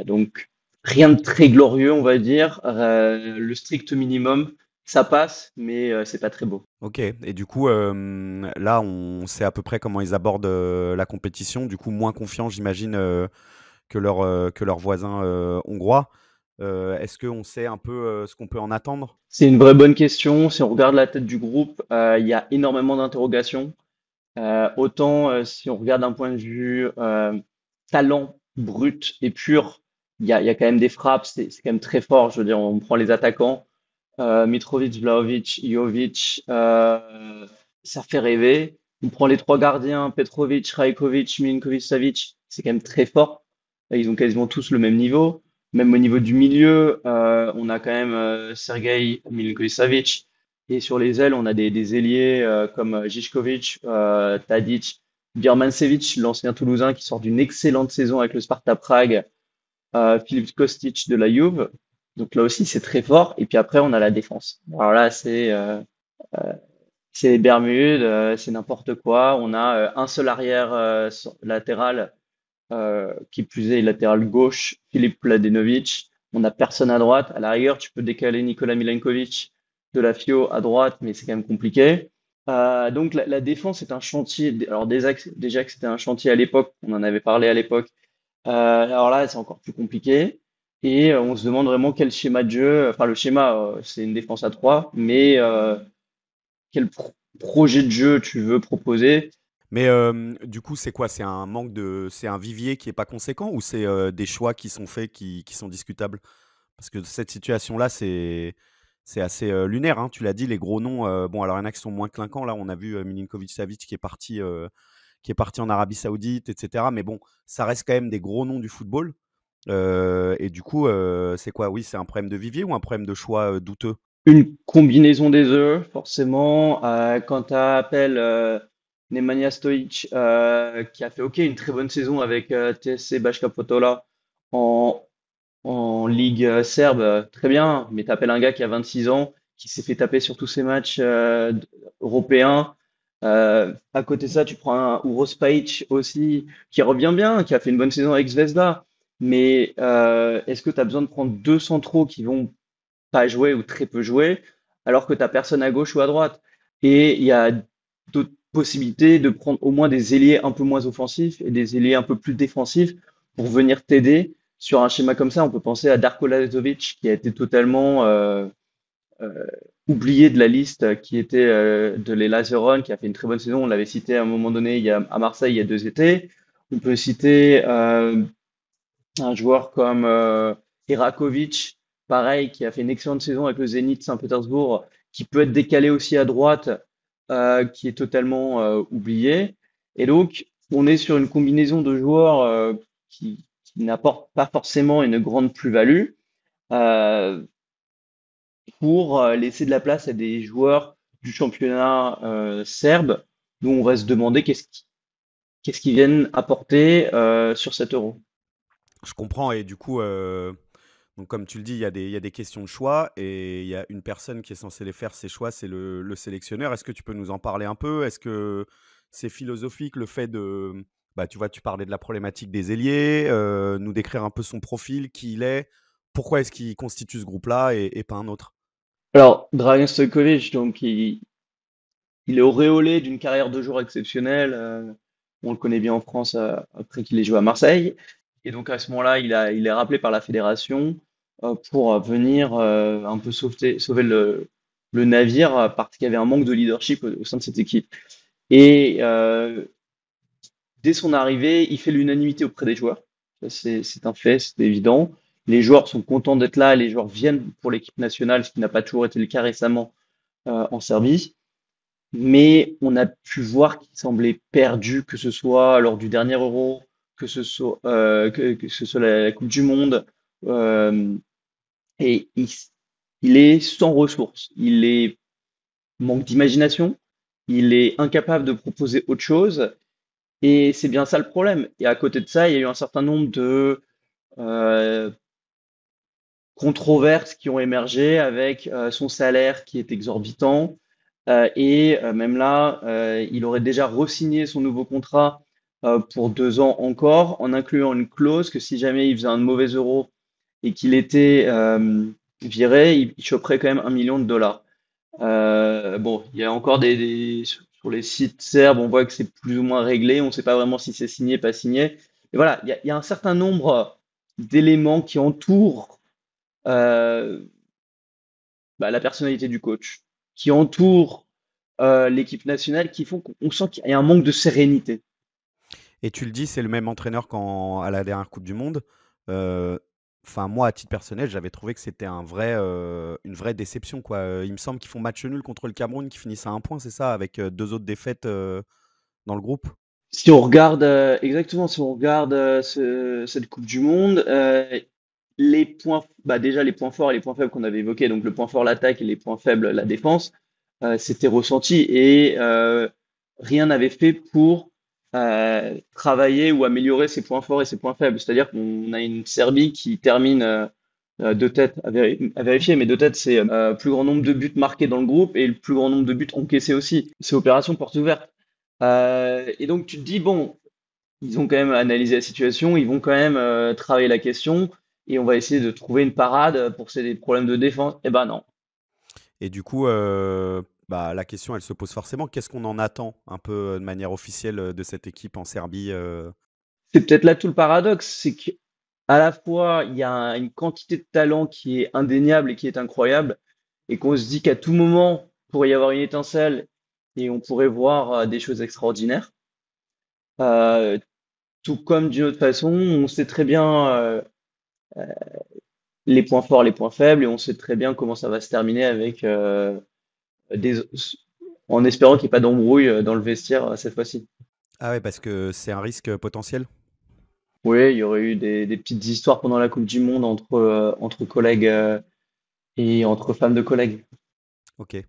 donc rien de très glorieux, on va dire. le strict minimum, ça passe, mais c'est pas très beau. Ok, et du coup, là, on sait à peu près comment ils abordent la compétition. Du coup, moins confiants, j'imagine, que leurs que voisins hongrois. Euh, est-ce qu'on sait un peu euh, ce qu'on peut en attendre C'est une vraie bonne question. Si on regarde la tête du groupe, euh, il y a énormément d'interrogations. autant si on regarde d'un point de vue talent brut et pur, il y a, il y a quand même des frappes, c'est quand même très fort. Je veux dire, on prend les attaquants, Mitrovic, Vlaovic, Jovic, ça fait rêver. On prend les trois gardiens, Petrovic, Rajkovic, Milinkovic, Savic, c'est quand même très fort. Ils ont quasiment tous le même niveau. Même au niveau du milieu, euh, on a quand même euh, Sergei milinkovic Et sur les ailes, on a des, des ailiers euh, comme Jiskovic, Tadic, Birmansevic, l'ancien Toulousain qui sort d'une excellente saison avec le Sparta Prague, Philippe Kostic de la Juve. Donc là aussi, c'est très fort. Et puis après, on a la défense. Alors là, c'est c'est les Bermudes, c'est n'importe quoi. On a un seul arrière latéral euh, qui plus est latéral gauche, Philippe Pladenovic. On n'a personne à droite. À la rigueur, tu peux décaler Nicolas Milenkovic de la FIO à droite, mais c'est quand même compliqué. Euh, donc la, défense est un chantier. Alors déjà, que c'était un chantier à l'époque, on en avait parlé à l'époque. Euh, alors là, c'est encore plus compliqué. Et on se demande vraiment quel schéma de jeu. Enfin, le schéma, c'est une défense à trois, mais quel projet de jeu tu veux proposer mais du coup, c'est quoi C'est un manque de, c'est un vivier qui est pas conséquent ou c'est des choix qui sont faits qui, sont discutables Parce que cette situation-là, c'est c'est assez lunaire. Hein. Tu l'as dit, les gros noms. bon, alors il y en a qui sont moins clinquants. Là, on a vu Milinkovic-Savic qui est parti qui est parti en Arabie Saoudite, etc. Mais bon, ça reste quand même des gros noms du football. et du coup, c'est quoi Oui, c'est un problème de vivier ou un problème de choix douteux Une combinaison des deux, forcément. Euh, quand tu appelles Nemanja Stojic euh, qui a fait ok une très bonne saison avec euh, TSC Potola en, en Ligue euh, serbe, très bien, mais tu appelles un gars qui a 26 ans, qui s'est fait taper sur tous ses matchs européens. à côté ça, tu prends un Uros Page aussi, qui revient bien, qui a fait une bonne saison avec Zvezda. Mais est-ce que tu as besoin de prendre deux centraux qui vont pas jouer ou très peu jouer, alors que tu n'as personne à gauche ou à droite. Et il y a possibilité de prendre au moins des ailiers un peu moins offensifs et des ailiers un peu plus défensifs pour venir t'aider sur un schéma comme ça. On peut penser à Darko Lazovic qui a été totalement euh, euh, oublié de la liste qui était euh, de les Lazeron, qui a fait une très bonne saison. On l'avait cité à un moment donné il à Marseille il y a deux étés. On peut citer un joueur comme Irakovic, pareil, qui a fait une excellente saison avec le Zénith Saint-Pétersbourg, qui peut être décalé aussi à droite euh, qui est totalement euh, oublié. Et donc, on est sur une combinaison de joueurs euh, qui, n'apportent pas forcément une grande plus-value pour laisser de la place à des joueurs du championnat serbe dont on va se demander qu'est-ce qu'ils qu'est-ce qu'ils viennent apporter sur cet euro. Je comprends, et du coup, donc, comme tu le dis, il y, a des, questions de choix et il y a une personne qui est censée les faire, ces choix, c'est le, sélectionneur. Est-ce que tu peux nous en parler un peu Est-ce que c'est philosophique le fait de. Bah, tu vois, tu parlais de la problématique des ailiers, euh, nous décrire un peu son profil, qui il est, pourquoi est-ce qu'il constitue ce groupe-là et, pas un autre Alors, Dragan Stojkovic, donc, il, il est auréolé d'une carrière de joueur exceptionnelle. Euh, on le connaît bien en France euh, après qu'il ait joué à Marseille. Et donc à ce moment-là, il, il est rappelé par la fédération euh, pour euh, venir euh, un peu sauver le, navire parce qu'il y avait un manque de leadership au, sein de cette équipe. Et dès son arrivée, il fait l'unanimité auprès des joueurs. C'est un fait, c'est évident. Les joueurs sont contents d'être là, les joueurs viennent pour l'équipe nationale, ce qui n'a pas toujours été le cas récemment en service. mais on a pu voir qu'il semblait perdu, que ce soit lors du dernier Euro, que ce soit, euh, que, ce soit la, Coupe du Monde. Euh, et il, est sans ressources. Il est manque d'imagination. Il est incapable de proposer autre chose. Et c'est bien ça le problème. Et à côté de ça, il y a eu un certain nombre de euh, controverses qui ont émergé avec son salaire qui est exorbitant. et même là, il aurait déjà re-signé son nouveau contrat euh, pour deux ans encore, en incluant une clause que si jamais il faisait un mauvais euro et qu'il était euh, viré, il, choperait quand même un million de dollars. Euh, bon, il y a encore des, sur les sites serbes, on voit que c'est plus ou moins réglé, on ne sait pas vraiment si c'est signé, pas signé. Et voilà, il y, a un certain nombre d'éléments qui entourent bah, la personnalité du coach, qui entourent l'équipe nationale, qui font qu'on sent qu'il y a un manque de sérénité. Et tu le dis, c'est le même entraîneur qu'à la dernière Coupe du Monde. Euh, enfin, moi, à titre personnel, j'avais trouvé que c'était un vrai, euh, une vraie déception. Quoi. Euh, il me semble qu'ils font match nul contre le Cameroun, qui finissent à un point, c'est ça, avec deux autres défaites dans le groupe si on regarde exactement, si on regarde cette Coupe du Monde, les points, bah, déjà les points forts et les points faibles qu'on avait évoqués, donc le point fort l'attaque et les points faibles la défense, c'était ressenti et rien n'avait fait pour euh, travailler ou améliorer ses points forts et ses points faibles. C'est-à-dire qu'on a une Serbie qui termine euh, euh, de deux têtes à, vérifier, mais deux têtes, c'est le plus grand nombre de buts marqués dans le groupe et le plus grand nombre de buts encaissés aussi. C'est opération porte ouverte. et donc tu te dis, bon, ils ont quand même analysé la situation, ils vont quand même travailler la question et on va essayer de trouver une parade pour ces problèmes de défense. Eh ben non. Et du coup, bah, la question, elle se pose forcément. Qu'est-ce qu'on en attend un peu euh, de manière officielle euh, de cette équipe en Serbie euh? C'est peut-être là tout le paradoxe, c'est qu'à la fois, il y a une quantité de talent qui est indéniable et qui est incroyable, et qu'on se dit qu'à tout moment, il pourrait y avoir une étincelle et on pourrait voir des choses extraordinaires. tout comme d'une autre façon, on sait très bien les points forts, les points faibles, et on sait très bien comment ça va se terminer avec en espérant qu'il n'y ait pas d'embrouille euh, dans le vestiaire euh, cette fois-ci. Ah ouais, parce que c'est un risque potentiel Oui, il y aurait eu des, petites histoires pendant la Coupe du Monde entre, euh, collègues et entre femmes de collègues. Ok.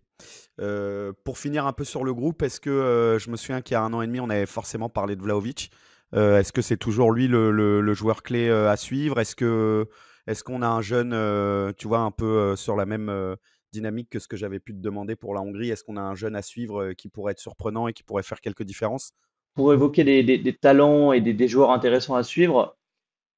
pour finir un peu sur le groupe, est-ce que je me souviens qu'il y a un an et demi, on avait forcément parlé de Vlaovic Est-ce que c'est toujours lui le, joueur clé à suivre Est-ce que est qu'on a un jeune, tu vois, un peu sur la même dynamique que ce que j'avais pu te demander pour la Hongrie. Est-ce qu'on a un jeune à suivre euh, qui pourrait être surprenant et qui pourrait faire quelques différences Pour évoquer des, talents et des, joueurs intéressants à suivre,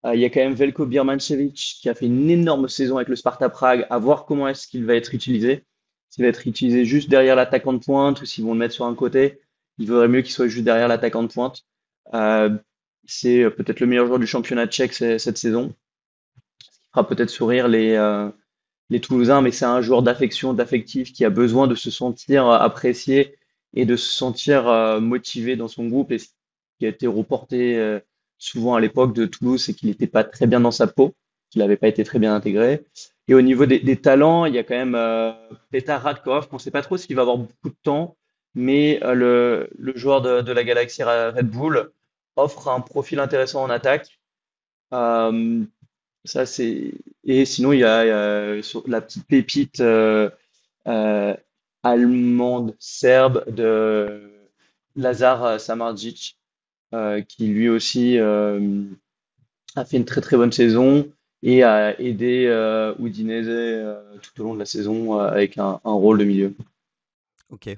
euh, il y a quand même Velko Birmancevic qui a fait une énorme saison avec le Sparta Prague. À voir comment est-ce qu'il va être utilisé. S'il va être utilisé juste derrière l'attaquant de pointe ou s'ils vont le mettre sur un côté, il vaudrait mieux qu'il soit juste derrière l'attaquant de pointe. Euh, c'est peut-être le meilleur joueur du championnat tchèque cette saison. Ce qui fera peut-être sourire les, les Toulousains, mais c'est un joueur d'affection, d'affectif, qui a besoin de se sentir euh, apprécié et de se sentir euh, motivé dans son groupe. Et qui a été reporté euh, souvent à l'époque de Toulouse, c'est qu'il n'était pas très bien dans sa peau, qu'il n'avait pas été très bien intégré. Et au niveau des, talents, il y a quand même Petar Radkov. On ne sait pas trop s'il va avoir beaucoup de temps, mais le, joueur de, la galaxie Red Bull offre un profil intéressant en attaque. Et sinon, il y a, la petite pépite euh, euh, allemande, serbe de Lazar Samardžić, euh, qui lui aussi a fait une très très bonne saison et a aidé Udinese tout au long de la saison avec un, rôle de milieu. Ok.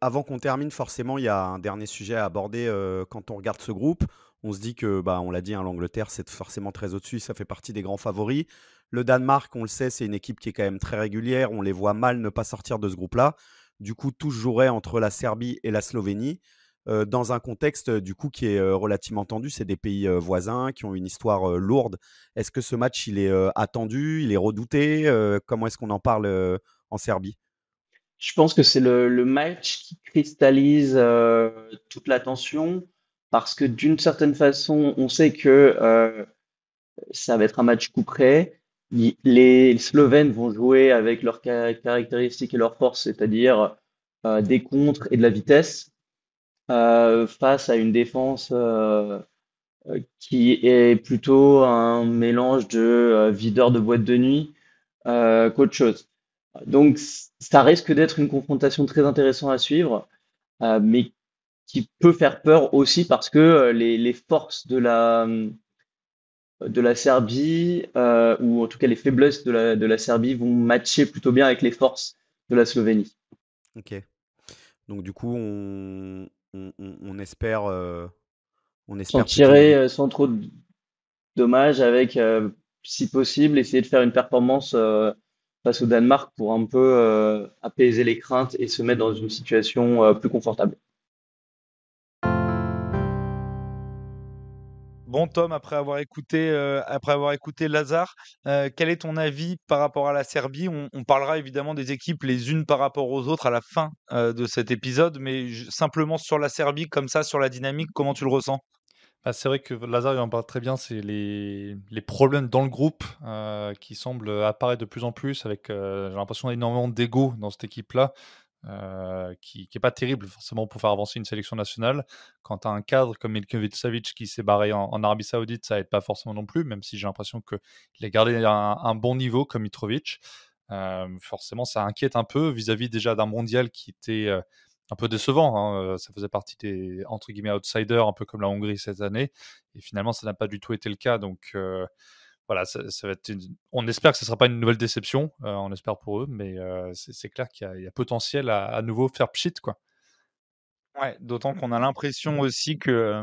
avant qu'on termine, forcément, il y a un dernier sujet à aborder quand on regarde ce groupe. On se dit que, bah, on l'a dit, hein, l'Angleterre, c'est forcément très au-dessus, ça fait partie des grands favoris. Le Danemark, on le sait, c'est une équipe qui est quand même très régulière, on les voit mal ne pas sortir de ce groupe-là. Du coup, tout jouerait entre la Serbie et la Slovénie, euh, dans un contexte euh, du coup qui est euh, relativement tendu. C'est des pays voisins qui ont une histoire lourde. Est-ce que ce match, il est attendu, il est redouté Comment est-ce qu'on en parle en Serbie je pense que c'est le, match qui cristallise toute la tension parce que d'une certaine façon, on sait que euh, ça va être un match coup près. Les Slovènes vont jouer avec leurs caractéristiques et leurs forces, c'est-à-dire euh, des contres et de la vitesse, euh, face à une défense qui est plutôt un mélange de videur de boîte de nuit qu'autre chose. Donc, ça risque d'être une confrontation très intéressante à suivre, mais qui peut faire peur aussi parce que euh, les, forces de la, euh, de la Serbie, euh, ou en tout cas les faiblesses de la, de la Serbie, vont matcher plutôt bien avec les forces de la Slovénie. Ok. Donc du coup, on, on, espère, on espère tirer sans trop de dommages, avec, si possible, essayer de faire une performance face au Danemark pour un peu apaiser les craintes et se mettre dans une situation plus confortable. Bon, Tom, après avoir écouté, euh, après avoir écouté Lazare, euh, quel est ton avis par rapport à la Serbie on, parlera évidemment des équipes les unes par rapport aux autres à la fin euh, de cet épisode, mais simplement sur la Serbie, comme ça, sur la dynamique, comment tu le ressens bah, C'est vrai que Lazare, il en parle très bien, c'est les, problèmes dans le groupe qui semblent apparaître de plus en plus, avec, j'ai l'impression, énormément d'ego dans cette équipe-là. Euh, qui n'est pas terrible forcément pour faire avancer une sélection nationale. Quand tu as un cadre comme Milkovic Savic qui s'est barré en, Arabie Saoudite, ça n'aide pas forcément non plus, même si j'ai l'impression qu'il a gardé un, bon niveau comme Mitrovic. Euh, forcément, ça inquiète un peu vis-à-vis déjà d'un mondial qui était euh, un peu décevant. Hein, ça faisait partie des entre guillemets outsiders, un peu comme la Hongrie cette année. Et finalement, ça n'a pas du tout été le cas. Donc voilà, ça, va être on espère que ce ne sera pas une nouvelle déception, euh, on espère pour eux, mais euh, c'est clair qu'il y, a potentiel à, nouveau faire pchit, quoi. Ouais, d'autant qu'on a l'impression aussi que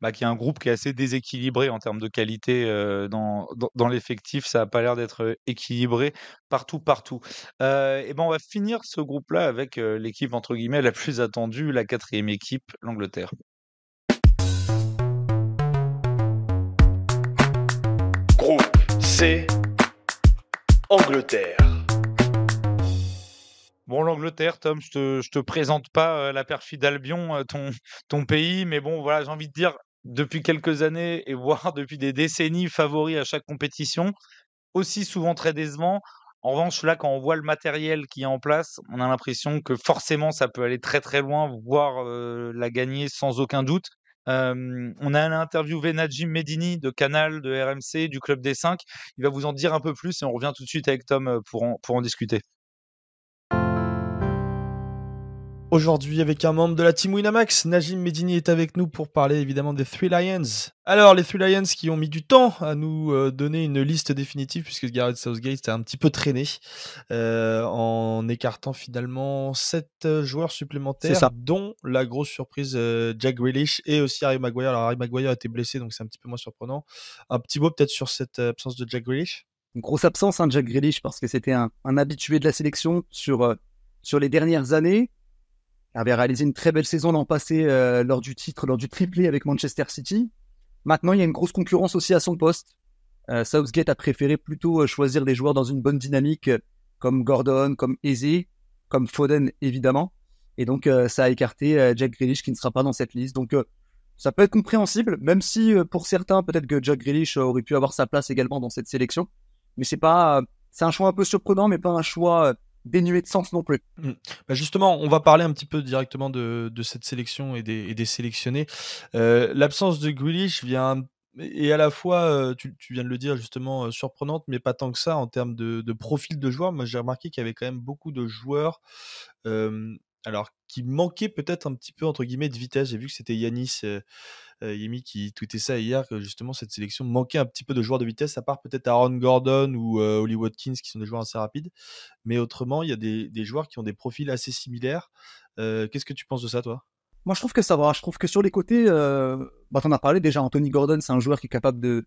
bah, qu'il y a un groupe qui est assez déséquilibré en termes de qualité euh, dans, l'effectif. Ça n'a pas l'air d'être équilibré partout, partout. et ben on va finir ce groupe-là avec l'équipe entre guillemets la plus attendue, la quatrième équipe, l'Angleterre. Angleterre. Bon, l'Angleterre, Tom, je te, te présente pas euh, la perfide Albion, euh, ton, pays, mais bon, voilà, j'ai envie de dire, depuis quelques années, et [LAUGHS] voire depuis des décennies, favori à chaque compétition, aussi souvent très décevant. En revanche, là, quand on voit le matériel qui est en place, on a l'impression que forcément, ça peut aller très très loin, voire euh, la gagner sans aucun doute on a interviewé Najim Medini de Canal, de RMC, du Club des 5. Il va vous en dire un peu plus et on revient tout de suite avec Tom euh, pour en discuter. aujourd'hui avec un membre de la team Winamax. Najim Medini est avec nous pour parler évidemment des Three Lions. Alors, les Three Lions qui ont mis du temps à nous euh, donner une liste définitive puisque Gareth Southgate a un petit peu traîné euh, en écartant finalement sept euh, joueurs supplémentaires, dont la grosse surprise Jack Grealish et aussi Harry Maguire. Alors, Harry Maguire a été blessé donc c'est un petit peu moins surprenant. Un petit mot peut-être sur cette absence de Jack Grealish une grosse absence, hein, Jack Grealish, parce que c'était un, habitué de la sélection sur, sur les dernières années avait réalisé une très belle saison l'an passé euh, lors du titre, lors du triplé avec Manchester City. Maintenant, il y a une grosse concurrence aussi à son poste. Euh, Southgate a préféré plutôt euh, choisir des joueurs dans une bonne dynamique, comme Gordon, comme Eze, comme Foden évidemment. Et donc, ça a écarté Jack Grealish qui ne sera pas dans cette liste. Donc, ça peut être compréhensible, même si pour certains, peut-être que Jack Grealish aurait pu avoir sa place également dans cette sélection. Mais c'est pas, c'est un choix un peu surprenant, mais pas un choix dénué de sens non plus. Hmm. Bah, justement, on va parler un petit peu directement de, cette sélection et des, sélectionnés. Euh, l'absence de Grealish vient et à la fois, euh, tu, viens de le dire justement, euh, surprenante, mais pas tant que ça en termes de, profil de joueur. Moi, j'ai remarqué qu'il y avait quand même beaucoup de joueurs alors qui manquait peut-être un petit peu entre guillemets de vitesse. J'ai vu que c'était Yanis euh, euh, Yemi qui tweetait ça hier que justement cette sélection manquait un petit peu de joueurs de vitesse, à part peut-être Aaron Gordon ou euh, Holly Watkins qui sont des joueurs assez rapides. Mais autrement, il y a des, joueurs qui ont des profils assez similaires. Qu'est-ce que tu penses de ça, toi Moi, je trouve que ça va. Je trouve que sur les côtés, bah, en as parlé déjà. Anthony Gordon, c'est un joueur qui est capable de,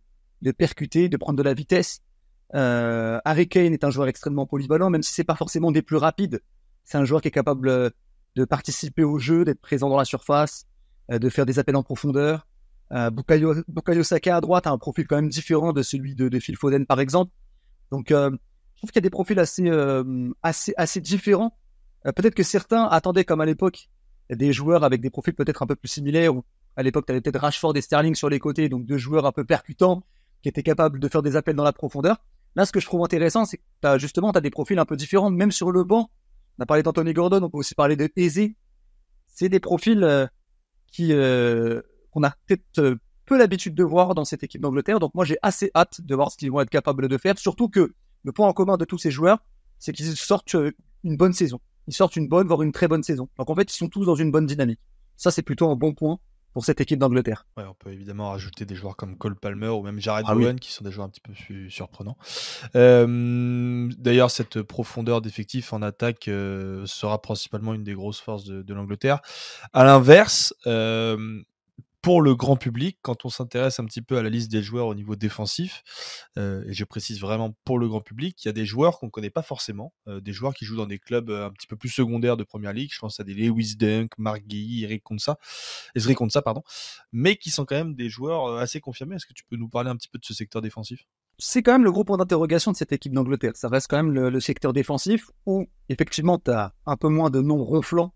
percuter, de prendre de la vitesse. Harry Kane est un joueur extrêmement polyvalent, même si c'est pas forcément des plus rapides. C'est un joueur qui est capable de participer au jeu, d'être présent dans la surface, euh, de faire des appels en profondeur. Euh, Bukayo, à droite a un profil quand même différent de celui de, Phil Foden par exemple. Donc euh, je trouve qu'il y a des profils assez euh, assez assez différents. peut-être que certains attendaient comme à l'époque des joueurs avec des profils peut-être un peu plus similaires. Où à l'époque, tu avais peut-être Rashford et Sterling sur les côtés, donc deux joueurs un peu percutants qui étaient capables de faire des appels dans la profondeur. Là, ce que je trouve intéressant, c'est que as, justement, tu as des profils un peu différents, même sur le banc. On a parlé d'Anthony Gordon, on peut aussi parler de Eze. C'est des profils euh, qui euh, qu'on a peut-être euh, peu l'habitude de voir dans cette équipe d'Angleterre. Donc moi, j'ai assez hâte de voir ce qu'ils vont être capables de faire. Surtout que le point en commun de tous ces joueurs, c'est qu'ils sortent une bonne saison. Ils sortent une bonne, voire une très bonne saison. Donc en fait, ils sont tous dans une bonne dynamique. Ça, c'est plutôt un bon point pour cette équipe d'Angleterre. Ouais, on peut évidemment rajouter des joueurs comme Cole Palmer ou même Jared ah, qui sont des joueurs un petit peu plus surprenants. Euh, d'ailleurs, cette profondeur d'effectif en attaque euh, sera principalement une des grosses forces de, l'Angleterre. À l'inverse, euh, pour le grand public, quand on s'intéresse un petit peu à la liste des joueurs au niveau défensif, euh, et je précise vraiment pour le grand public, il y a des joueurs qu'on ne connaît pas forcément, euh, des joueurs qui jouent dans des clubs euh, un petit peu plus secondaires de première ligue, je pense à des Lewis Dunk, Marc Guy, Eric Konsa, Eric pardon, mais qui sont quand même des joueurs assez confirmés. Est-ce que tu peux nous parler un petit peu de ce secteur défensif c'est quand même le gros point d'interrogation de cette équipe d'Angleterre. Ça reste quand même le, le secteur défensif où, effectivement, tu as un peu moins de noms ronflants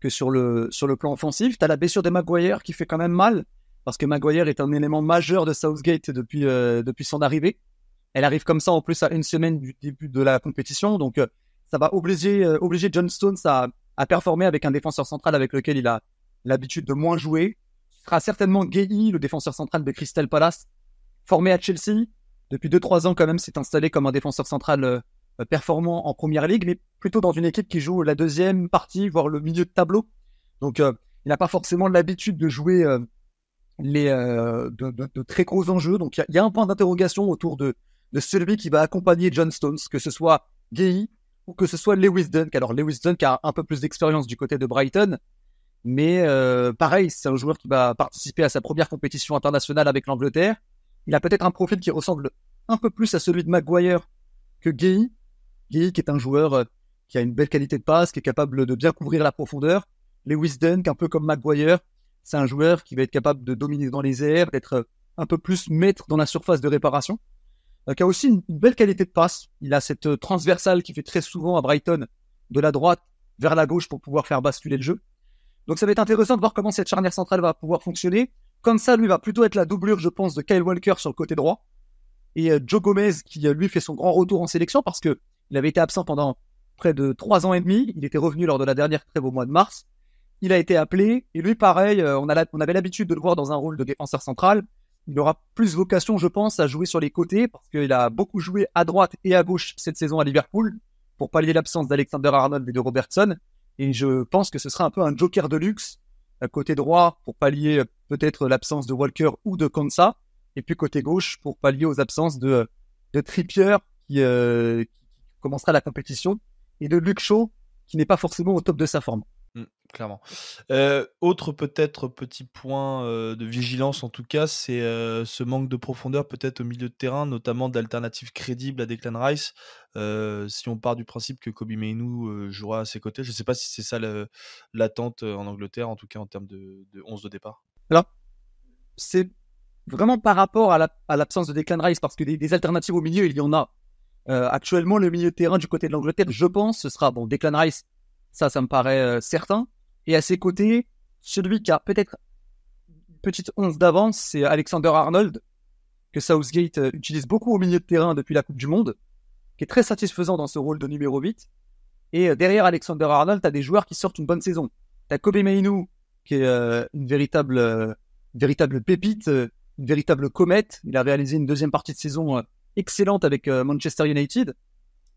que sur le, sur le plan offensif. Tu as la blessure de Maguire qui fait quand même mal, parce que Maguire est un élément majeur de Southgate depuis, euh, depuis son arrivée. Elle arrive comme ça en plus à une semaine du début de la compétition, donc euh, ça va obliger, euh, obliger John Stones à, performer avec un défenseur central avec lequel il a l'habitude de moins jouer. Ce sera certainement Gailly, le défenseur central de Crystal Palace, formé à Chelsea. Depuis 2-3 ans quand même, s'est installé comme un défenseur central euh, performant en première ligue, mais plutôt dans une équipe qui joue la deuxième partie, voire le milieu de tableau. Donc, euh, il n'a pas forcément l'habitude de jouer euh, les, de, très gros enjeux. Donc, il y, a un point d'interrogation autour de, de, celui qui va accompagner John Stones, que ce soit Gaye ou que ce soit Lewis Dunk. Alors, Lewis Dunk a un peu plus d'expérience du côté de Brighton, mais pareil, c'est un joueur qui va participer à sa première compétition internationale avec l'Angleterre. Il a peut-être un profil qui ressemble un peu plus à celui de Maguire que Gaye. Guy, qui est un joueur euh, qui a une belle qualité de passe, qui est capable de bien couvrir la profondeur. Lewis Dunk, un peu comme McGuire, c'est un joueur qui va être capable de dominer dans les airs, d'être euh, un peu plus maître dans la surface de réparation. Euh, qui a aussi une belle qualité de passe. Il a cette transversale qui fait très souvent à Brighton de la droite vers la gauche pour pouvoir faire basculer le jeu. Donc ça va être intéressant de voir comment cette charnière centrale va pouvoir fonctionner. Comme ça, lui va plutôt être la doublure, je pense, de Kyle Walker sur le côté droit. Et Joe Gomez, qui lui fait son grand retour en sélection parce que il avait été absent pendant près de trois ans et demi. Il était revenu lors de la dernière trêve au mois de mars. Il a été appelé et lui, pareil, euh, on, avait l'habitude de le voir dans un rôle de défenseur central. Il aura plus vocation, je pense, à jouer sur les côtés parce qu'il a beaucoup joué à droite et à gauche cette saison à Liverpool pour pallier l'absence d'Alexander Arnold et de Robertson. Et je pense que ce sera un peu un joker de luxe à euh, côté droit pour pallier euh, peut-être l'absence de Walker ou de Kansa et puis côté gauche pour pallier aux absences de, de Trippier qui, commencera la compétition, et de Luke Shaw, qui n'est pas forcément au top de sa forme. Hmm, clairement. Euh, autre peut-être petit point euh, de vigilance en tout cas, c'est euh, ce manque de profondeur peut-être au milieu de terrain, notamment d'alternatives crédibles à Declan Rice. si on part du principe que Kobe Mainu jouera à ses côtés, je ne sais pas si c'est ça l'attente en Angleterre, en tout cas en termes de, 11 de départ. Alors, c'est vraiment par rapport à l'absence de Declan Rice, parce que des alternatives au milieu, il y en a euh, actuellement, le milieu de terrain du côté de l'Angleterre, je pense, ce sera bon, Declan Rice, ça, ça me paraît euh, certain. Et à ses côtés, celui qui a peut-être une petite once d'avance, c'est Alexander Arnold, que Southgate euh, utilise beaucoup au milieu de terrain depuis la Coupe du Monde, qui est très satisfaisant dans ce rôle de numéro 8. Et derrière Alexander Arnold, tu des joueurs qui sortent une bonne saison. Tu as Kobe Mainu, qui est une véritable, une véritable pépite, une véritable comète. Il a réalisé une deuxième partie de saison excellente avec euh, Manchester United.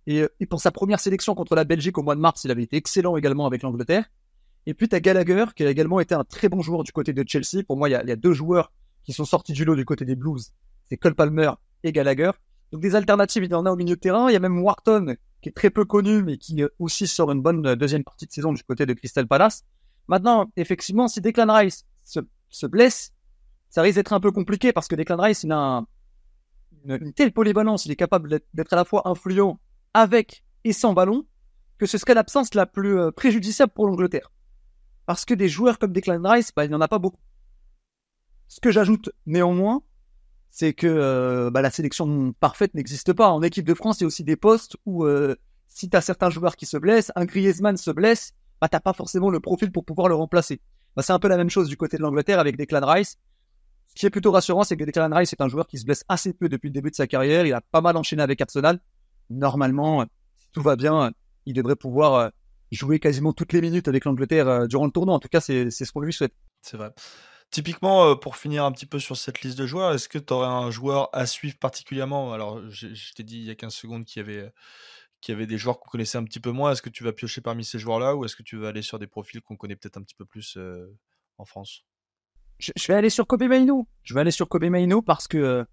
Euh, et, pour sa première sélection contre la Belgique au mois de mars, il avait été excellent également avec l'Angleterre. Et puis tu as Gallagher, qui a également été un très bon joueur du côté de Chelsea. Pour moi, il y, a, deux joueurs qui sont sortis du lot du côté des Blues. C'est Cole Palmer et Gallagher. Donc des alternatives, il y en a au milieu de terrain. Il y a même Wharton, qui est très peu connu, mais qui euh, aussi sort une bonne deuxième partie de saison du côté de Crystal Palace. Maintenant, effectivement, si Declan Rice se, se blesse, ça risque d'être un peu compliqué parce que Declan Rice, il a un, une, telle polyvalence, il est capable d'être à la fois influent avec et sans ballon, que ce serait l'absence la plus euh, préjudiciable pour l'Angleterre. Parce que des joueurs comme Declan Rice, bah, il n'y en a pas beaucoup. Ce que j'ajoute néanmoins, c'est que euh, bah, la sélection parfaite n'existe pas. En équipe de France, il y a aussi des postes où euh, si tu as certains joueurs qui se blessent, un Griezmann se blesse, bah, t'as pas forcément le profil pour pouvoir le remplacer. Bah, c'est un peu la même chose du côté de l'Angleterre avec Declan Rice. Ce qui est plutôt rassurant, c'est que Declan Rice est un joueur qui se blesse assez peu depuis le début de sa carrière. Il a pas mal enchaîné avec Arsenal. Normalement, si tout va bien, il devrait pouvoir euh, jouer quasiment toutes les minutes avec l'Angleterre euh, durant le tournoi. En tout cas, c'est ce qu'on lui souhaite. C'est vrai. Typiquement, euh, pour finir un petit peu sur cette liste de joueurs, est-ce que tu aurais un joueur à suivre particulièrement Alors, je, t'ai dit il y a 15 secondes qu'il y avait, des joueurs qu'on connaissait un petit peu moins. Est-ce que tu vas piocher parmi ces joueurs-là ou est-ce que tu vas aller sur des profils qu'on connaît peut-être un petit peu plus en France je, vais aller sur Kobe Maino. Je vais aller sur Kobe parce que euh,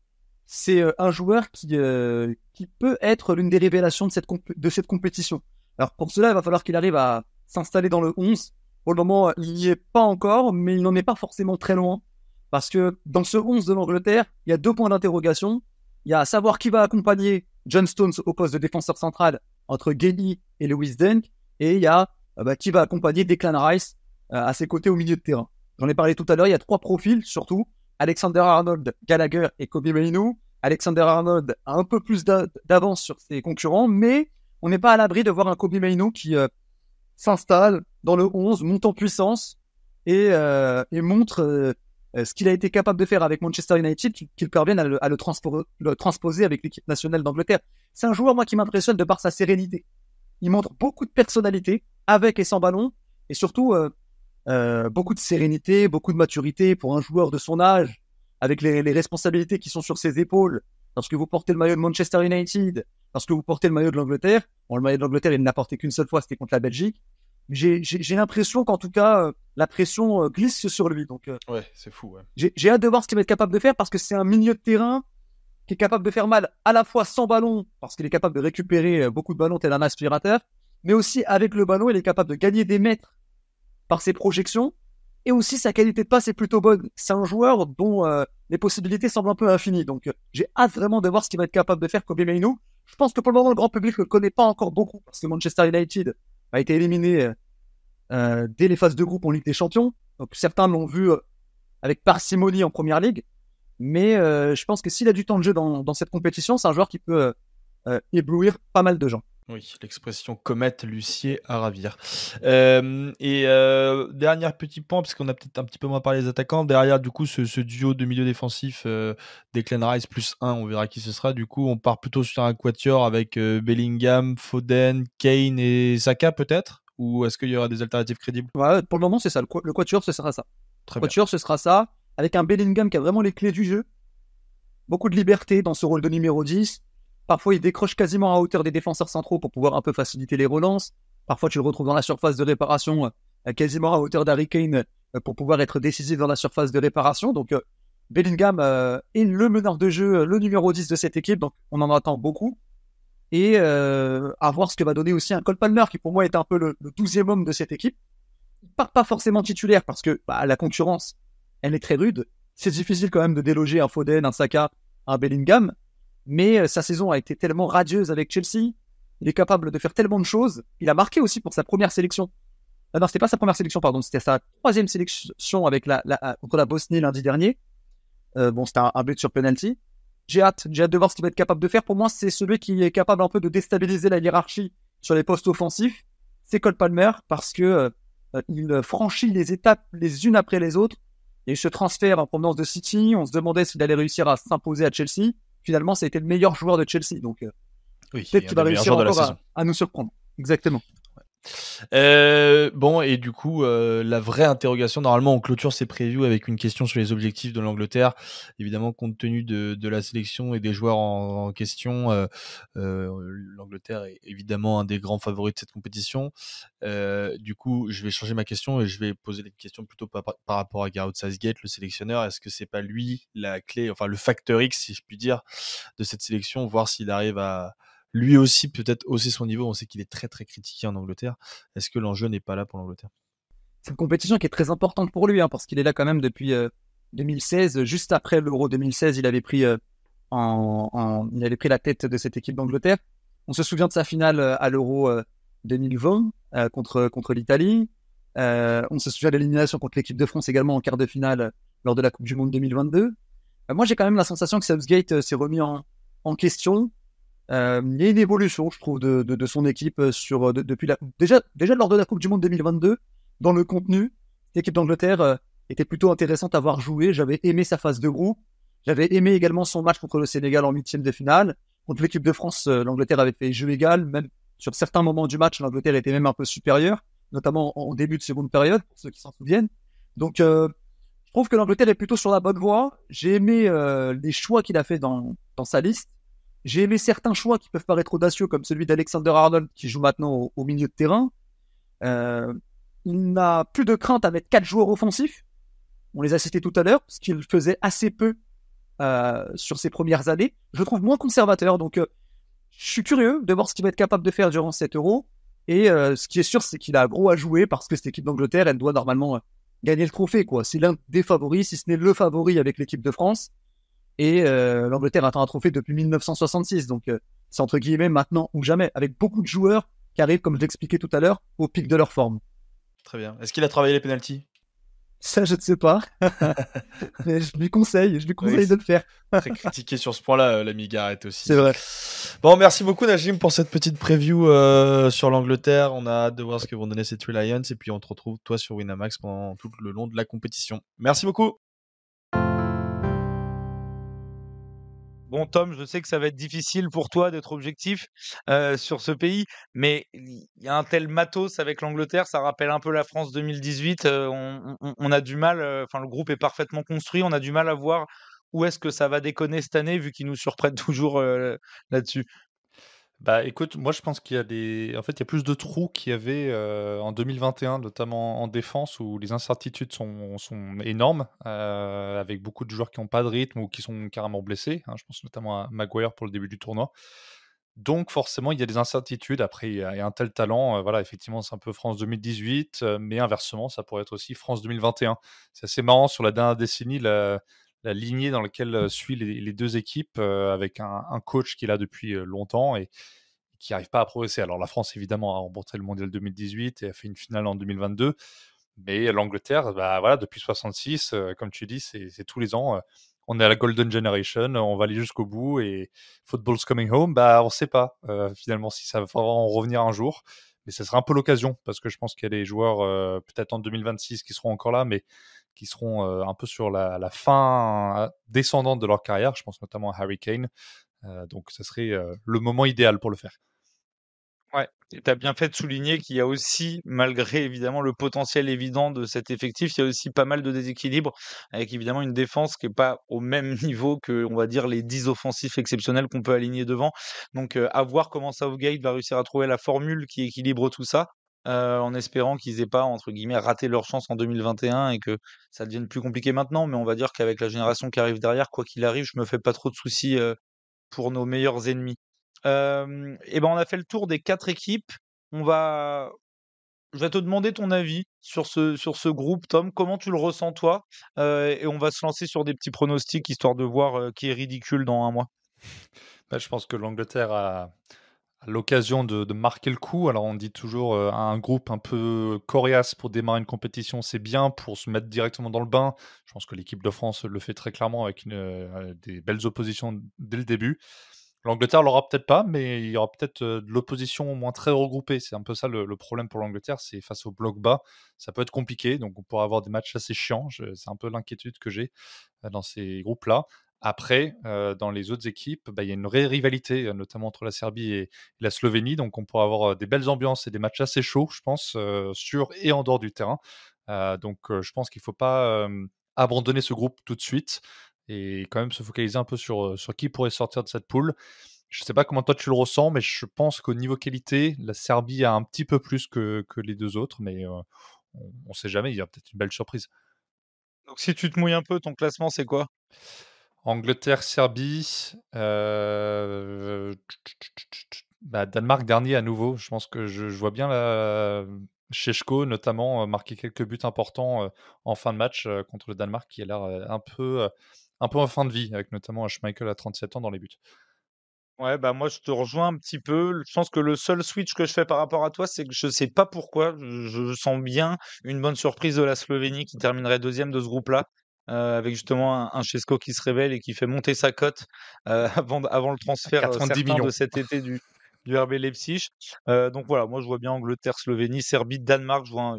c'est euh, un joueur qui, euh, qui peut être l'une des révélations de cette, de cette compétition. Alors pour cela, il va falloir qu'il arrive à s'installer dans le 11. Pour le moment, il n'y est pas encore, mais il n'en est pas forcément très loin. Parce que dans ce 11 de l'Angleterre, il y a deux points d'interrogation. Il y a à savoir qui va accompagner John Stones au poste de défenseur central entre Gailly et Lewis Dunk. Et il y a bah, qui va accompagner Declan Rice à ses côtés au milieu de terrain. J'en ai parlé tout à l'heure, il y a trois profils surtout. Alexander Arnold, Gallagher et Kobe Meino. Alexander Arnold a un peu plus d'avance sur ses concurrents, mais on n'est pas à l'abri de voir un Kobe Meino qui euh, s'installe dans le 11, monte en puissance et, euh, montre euh, ce qu'il a été capable de faire avec Manchester United, qu'il parvienne à le, le transposer avec l'équipe nationale d'Angleterre. C'est un joueur, moi, qui m'impressionne de par sa sérénité. Il montre beaucoup de personnalité, avec et sans ballon, et surtout, euh, beaucoup de sérénité, beaucoup de maturité pour un joueur de son âge, avec les, responsabilités qui sont sur ses épaules. Lorsque vous portez le maillot de Manchester United, lorsque vous portez le maillot de l'Angleterre, bon, le maillot de l'Angleterre, il ne l'a porté qu'une seule fois, c'était contre la Belgique. J'ai l'impression qu'en tout cas, euh, la pression euh, glisse sur lui. Donc, ouais, c'est fou. Ouais. J'ai hâte de voir ce qu'il va être capable de faire parce que c'est un milieu de terrain qui est capable de faire mal à la fois sans ballon, parce qu'il est capable de récupérer beaucoup de ballons tel un aspirateur, mais aussi avec le ballon, il est capable de gagner des mètres par ses projections, et aussi sa qualité de passe est plutôt bonne. C'est un joueur dont euh, les possibilités semblent un peu infinies. Donc euh, j'ai hâte vraiment de voir ce qu'il va être capable de faire Kobe Mainu. Je pense que pour le moment le grand public ne le connaît pas encore beaucoup parce que Manchester United a été éliminé euh, dès les phases de groupe en Ligue des Champions. Donc certains l'ont vu avec parcimonie en Première Ligue. Mais je pense que s'il a du temps de jeu dans cette compétition, c'est un joueur qui peut éblouir pas mal de gens. Oui, l'expression comète, Lucier à ravir. Euh, et euh, dernier petit point, parce qu'on a peut-être un petit peu moins parlé des attaquants, derrière du coup ce, duo de milieu défensif des euh, Declan Rice plus 1, on verra qui ce sera. Du coup, on part plutôt sur un quatuor avec Bellingham, Foden, Kane et Saka peut-être Ou est-ce qu'il y aura des alternatives crédibles Pour le moment, c'est ça. Le, quatuor, ce sera ça. Très bien. ce sera ça, avec un Bellingham qui a vraiment les clés du jeu. Beaucoup de liberté dans ce rôle de numéro 10 Parfois, il décroche quasiment à hauteur des défenseurs centraux pour pouvoir un peu faciliter les relances. Parfois, tu le retrouves dans la surface de réparation, euh, quasiment à hauteur d'Harry Kane euh, pour pouvoir être décisif dans la surface de réparation. Donc, euh, Bellingham est le meneur de jeu, le numéro 10 de cette équipe. Donc, on en attend beaucoup. Et à voir ce que va donner aussi un Cole Palmer, qui pour moi est un peu le, douzième homme de cette équipe. Il part pas forcément titulaire parce que bah, la concurrence, elle est très rude. C'est difficile quand même de déloger un Foden, un Saka, un Bellingham mais euh, sa saison a été tellement radieuse avec Chelsea, il est capable de faire tellement de choses. Il a marqué aussi pour sa première sélection. Ah non, c'était pas sa première sélection, pardon, c'était sa troisième sélection avec la, contre la Bosnie lundi dernier. Euh, bon, c'était un, but sur penalty. J'ai hâte, j'ai hâte de voir ce qu'il va être capable de faire. Pour moi, c'est celui qui est capable un peu de déstabiliser la hiérarchie sur les postes offensifs. C'est Cole Palmer parce que euh, il franchit les étapes les unes après les autres. Il se transfère en provenance de City. On se demandait s'il allait réussir à s'imposer à Chelsea finalement, ça a été le meilleur joueur de Chelsea. Donc, euh, oui, peut-être qu'il va réussir encore à, nous surprendre. Exactement. Euh, bon, et du coup, euh, la vraie interrogation, normalement, on clôture c'est previews avec une question sur les objectifs de l'Angleterre. Évidemment, compte tenu de, la sélection et des joueurs en, question, euh, l'Angleterre est évidemment un des grands favoris de cette compétition. du coup, je vais changer ma question et je vais poser des questions plutôt par, rapport à Gareth Southgate, le sélectionneur. Est-ce que c'est pas lui la clé, enfin le facteur X, si je puis dire, de cette sélection, voir s'il arrive à lui aussi peut-être hausser son niveau. On sait qu'il est très très critiqué en Angleterre. Est-ce que l'enjeu n'est pas là pour l'Angleterre C'est une compétition qui est très importante pour lui, hein, parce qu'il est là quand même depuis 2016. Euh, Juste après l'Euro 2016, il avait pris euh, il avait pris la tête de cette équipe d'Angleterre. On se souvient de sa finale euh, à l'Euro 2020 contre contre l'Italie. on se souvient de l'élimination contre l'équipe de France également en quart de finale lors de la Coupe du Monde 2022. moi, j'ai quand même la sensation que Southgate s'est remis en question euh, il y a une évolution, je trouve, de, de, de son équipe euh, sur euh, depuis la déjà déjà lors de la Coupe du Monde 2022 dans le contenu. L'équipe d'Angleterre euh, était plutôt intéressante à voir jouer. J'avais aimé sa phase de groupe. J'avais aimé également son match contre le Sénégal en huitième de finale. Contre l'équipe de France, l'Angleterre avait fait jeu égal. Même sur certains moments du match, l'Angleterre était même un peu supérieure, notamment en, début de seconde période, pour ceux qui s'en souviennent. Donc, je trouve que l'Angleterre est plutôt sur la bonne voie. J'ai aimé les choix qu'il a fait dans, dans sa liste. J'ai aimé certains choix qui peuvent paraître audacieux, comme celui d'Alexander Arnold, qui joue maintenant au, milieu de terrain. Euh, il n'a plus de crainte à mettre quatre joueurs offensifs. On les a cités tout à l'heure, ce qu'il faisait assez peu euh, sur ses premières années. Je trouve moins conservateur, donc euh, je suis curieux de voir ce qu'il va être capable de faire durant cet euro. Et ce qui est sûr, c'est qu'il a gros à jouer parce que cette équipe d'Angleterre, elle doit normalement gagner le trophée. C'est l'un des favoris, si ce n'est le favori avec l'équipe de France et euh, l'Angleterre attend un trophée depuis 1966. Donc euh, c'est entre guillemets maintenant ou jamais, avec beaucoup de joueurs qui arrivent, comme je l'expliquais tout à l'heure, au pic de leur forme. Très bien. Est-ce qu'il a travaillé les pénalties ça, je ne sais pas. [LAUGHS] Mais je lui conseille, je lui conseille de le faire. très critiqué sur ce point-là, euh, l'ami Garrett aussi. C'est vrai. Bon, merci beaucoup, Najim, pour cette petite preview sur l'Angleterre. On a hâte de voir ce que vont donner ces Three Lions. Et puis, on te retrouve, toi, sur Winamax pendant tout le long de la compétition. Merci beaucoup. Bon, Tom, je sais que ça va être difficile pour toi d'être objectif euh, sur ce pays, mais il y a un tel matos avec l'Angleterre, ça rappelle un peu la France 2018. Euh, on, a du mal, euh, enfin, le groupe est parfaitement construit, on a du mal à voir où est-ce que ça va déconner cette année, vu qu'ils nous surprennent [LAUGHS] toujours là-dessus. Bah écoute, moi je pense qu'il y a des. En fait, il y a plus de trous qu'il y avait euh, en 2021, notamment en défense, où les incertitudes sont, sont énormes, euh, avec beaucoup de joueurs qui n'ont pas de rythme ou qui sont carrément blessés. Hein. je pense notamment à Maguire pour le début du tournoi. Donc forcément, il y a des incertitudes. Après, il y a un tel talent. Euh, voilà, effectivement, c'est un peu France 2018, mais inversement, ça pourrait être aussi France 2021. C'est assez marrant sur la dernière décennie. La, la lignée dans laquelle suivent les, deux équipes avec un, coach qui est là depuis longtemps et qui n'arrive pas à progresser. Alors la France, évidemment, a remporté le Mondial 2018 et a fait une finale en 2022. Mais l'Angleterre, bah, voilà, depuis 66, comme tu dis, c'est tous les ans on est à la golden generation, on va aller jusqu'au bout et football's coming home, bah on ne sait pas finalement si ça va en revenir un jour, mais ce sera un peu l'occasion parce que je pense qu'il y a des joueurs peut-être en 2026 qui seront encore là, mais qui seront euh, un peu sur la, fin descendante de leur carrière. Je pense notamment à Harry Kane. Euh, donc, ce serait euh, le moment idéal pour le faire. Ouais, tu as bien fait de souligner qu'il y a aussi, malgré évidemment le potentiel évident de cet effectif, il y a aussi pas mal de déséquilibre, avec évidemment une défense qui n'est pas au même [LAUGHS] niveau que, on va dire, les 10 offensifs exceptionnels qu'on peut aligner devant. Donc, à voir comment Southgate va réussir à trouver la formule qui équilibre tout ça. Euh, en espérant qu'ils aient pas, entre guillemets, raté leur chance en 2021 et que ça devienne plus compliqué maintenant. Mais on va dire qu'avec la génération qui arrive derrière, quoi qu'il arrive, je me fais pas trop de soucis euh, pour nos meilleurs ennemis. Euh, eh et ben on a fait le tour des quatre équipes. On va, je vais te demander ton avis sur ce, sur ce groupe, Tom. Comment tu le ressens toi euh, Et on va se lancer sur des petits pronostics histoire de voir qui est ridicule dans un mois. Bah, je pense que l'Angleterre a l'occasion de, marquer le coup. Alors on dit toujours à euh, un groupe un peu coriace pour démarrer une compétition, c'est bien pour se mettre directement dans le bain. Je pense que l'équipe de France le fait très clairement avec euh, des belles oppositions dès le début. L'Angleterre l'aura peut-être pas, mais il y aura peut-être euh, de l'opposition au moins très regroupée. C'est un peu ça le, problème pour l'Angleterre, c'est face au bloc bas, ça peut être compliqué. Donc on pourra avoir des matchs assez chiants. C'est un peu l'inquiétude que j'ai dans ces groupes-là. Après, dans les autres équipes, bah, il y a une vraie rivalité, notamment entre la Serbie et la Slovénie. Donc, on pourrait avoir des belles ambiances et des matchs assez chauds, je pense, sur et en dehors du terrain. donc, je pense qu'il ne faut pas abandonner ce groupe tout de suite et quand même se focaliser un peu sur, sur qui pourrait sortir de cette poule. Je ne sais pas comment toi tu le ressens, mais je pense qu'au niveau qualité, la Serbie a un petit peu plus que, que les deux autres, mais on ne sait jamais, il y a peut-être une belle surprise. Donc, si tu te mouilles un peu, ton classement, c'est quoi Angleterre, Serbie, euh, [TSK] bah, Danemark dernier à nouveau. Je pense que je, vois bien la... Sheshko notamment euh, marquer quelques buts importants euh, en fin de match contre le Danemark qui a l'air un peu un peu en fin de vie avec notamment Schmeichel à 37 ans dans les buts. Ouais, bah moi je te rejoins un petit peu. Je pense que le seul switch que je fais par rapport à toi, c'est que je sais pas pourquoi, je sens bien une bonne surprise de la Slovénie qui terminerait deuxième de ce groupe-là. Euh, avec justement un, Chesco qui se révèle et qui fait monter sa cote euh, [LAUGHS] avant, avant le transfert euh, millions. de cet été du, du RB Leipzig. donc voilà, moi je vois bien Angleterre, Slovénie, Serbie, Danemark. Je vois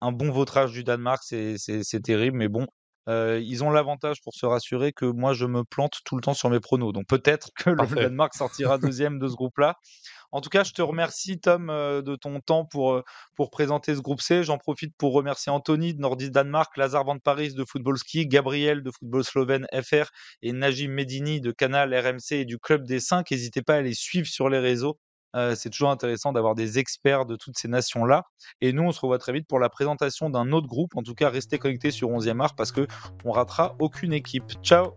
un, bon vautrage du Danemark, c'est terrible, mais bon. ils ont l'avantage pour se rassurer que moi je me plante tout le temps sur mes pronos. Donc peut-être que le Danemark sortira [LAUGHS] deuxième de ce groupe-là. En tout cas, je te remercie, Tom, euh, de ton temps euh, pour, présenter ce groupe C. J'en profite pour remercier Anthony de Nordis Danemark, Lazare Van Paris de Football Ski, Gabriel de Football Slovène FR et Najim Medini de Canal RMC et du Club des 5. N'hésitez pas à les suivre sur les réseaux. Euh, c'est toujours intéressant d'avoir des experts de toutes ces nations-là. Et nous, on se revoit très vite pour la présentation d'un autre groupe. En tout cas, restez connectés sur 11e art parce que on ratera aucune équipe. Ciao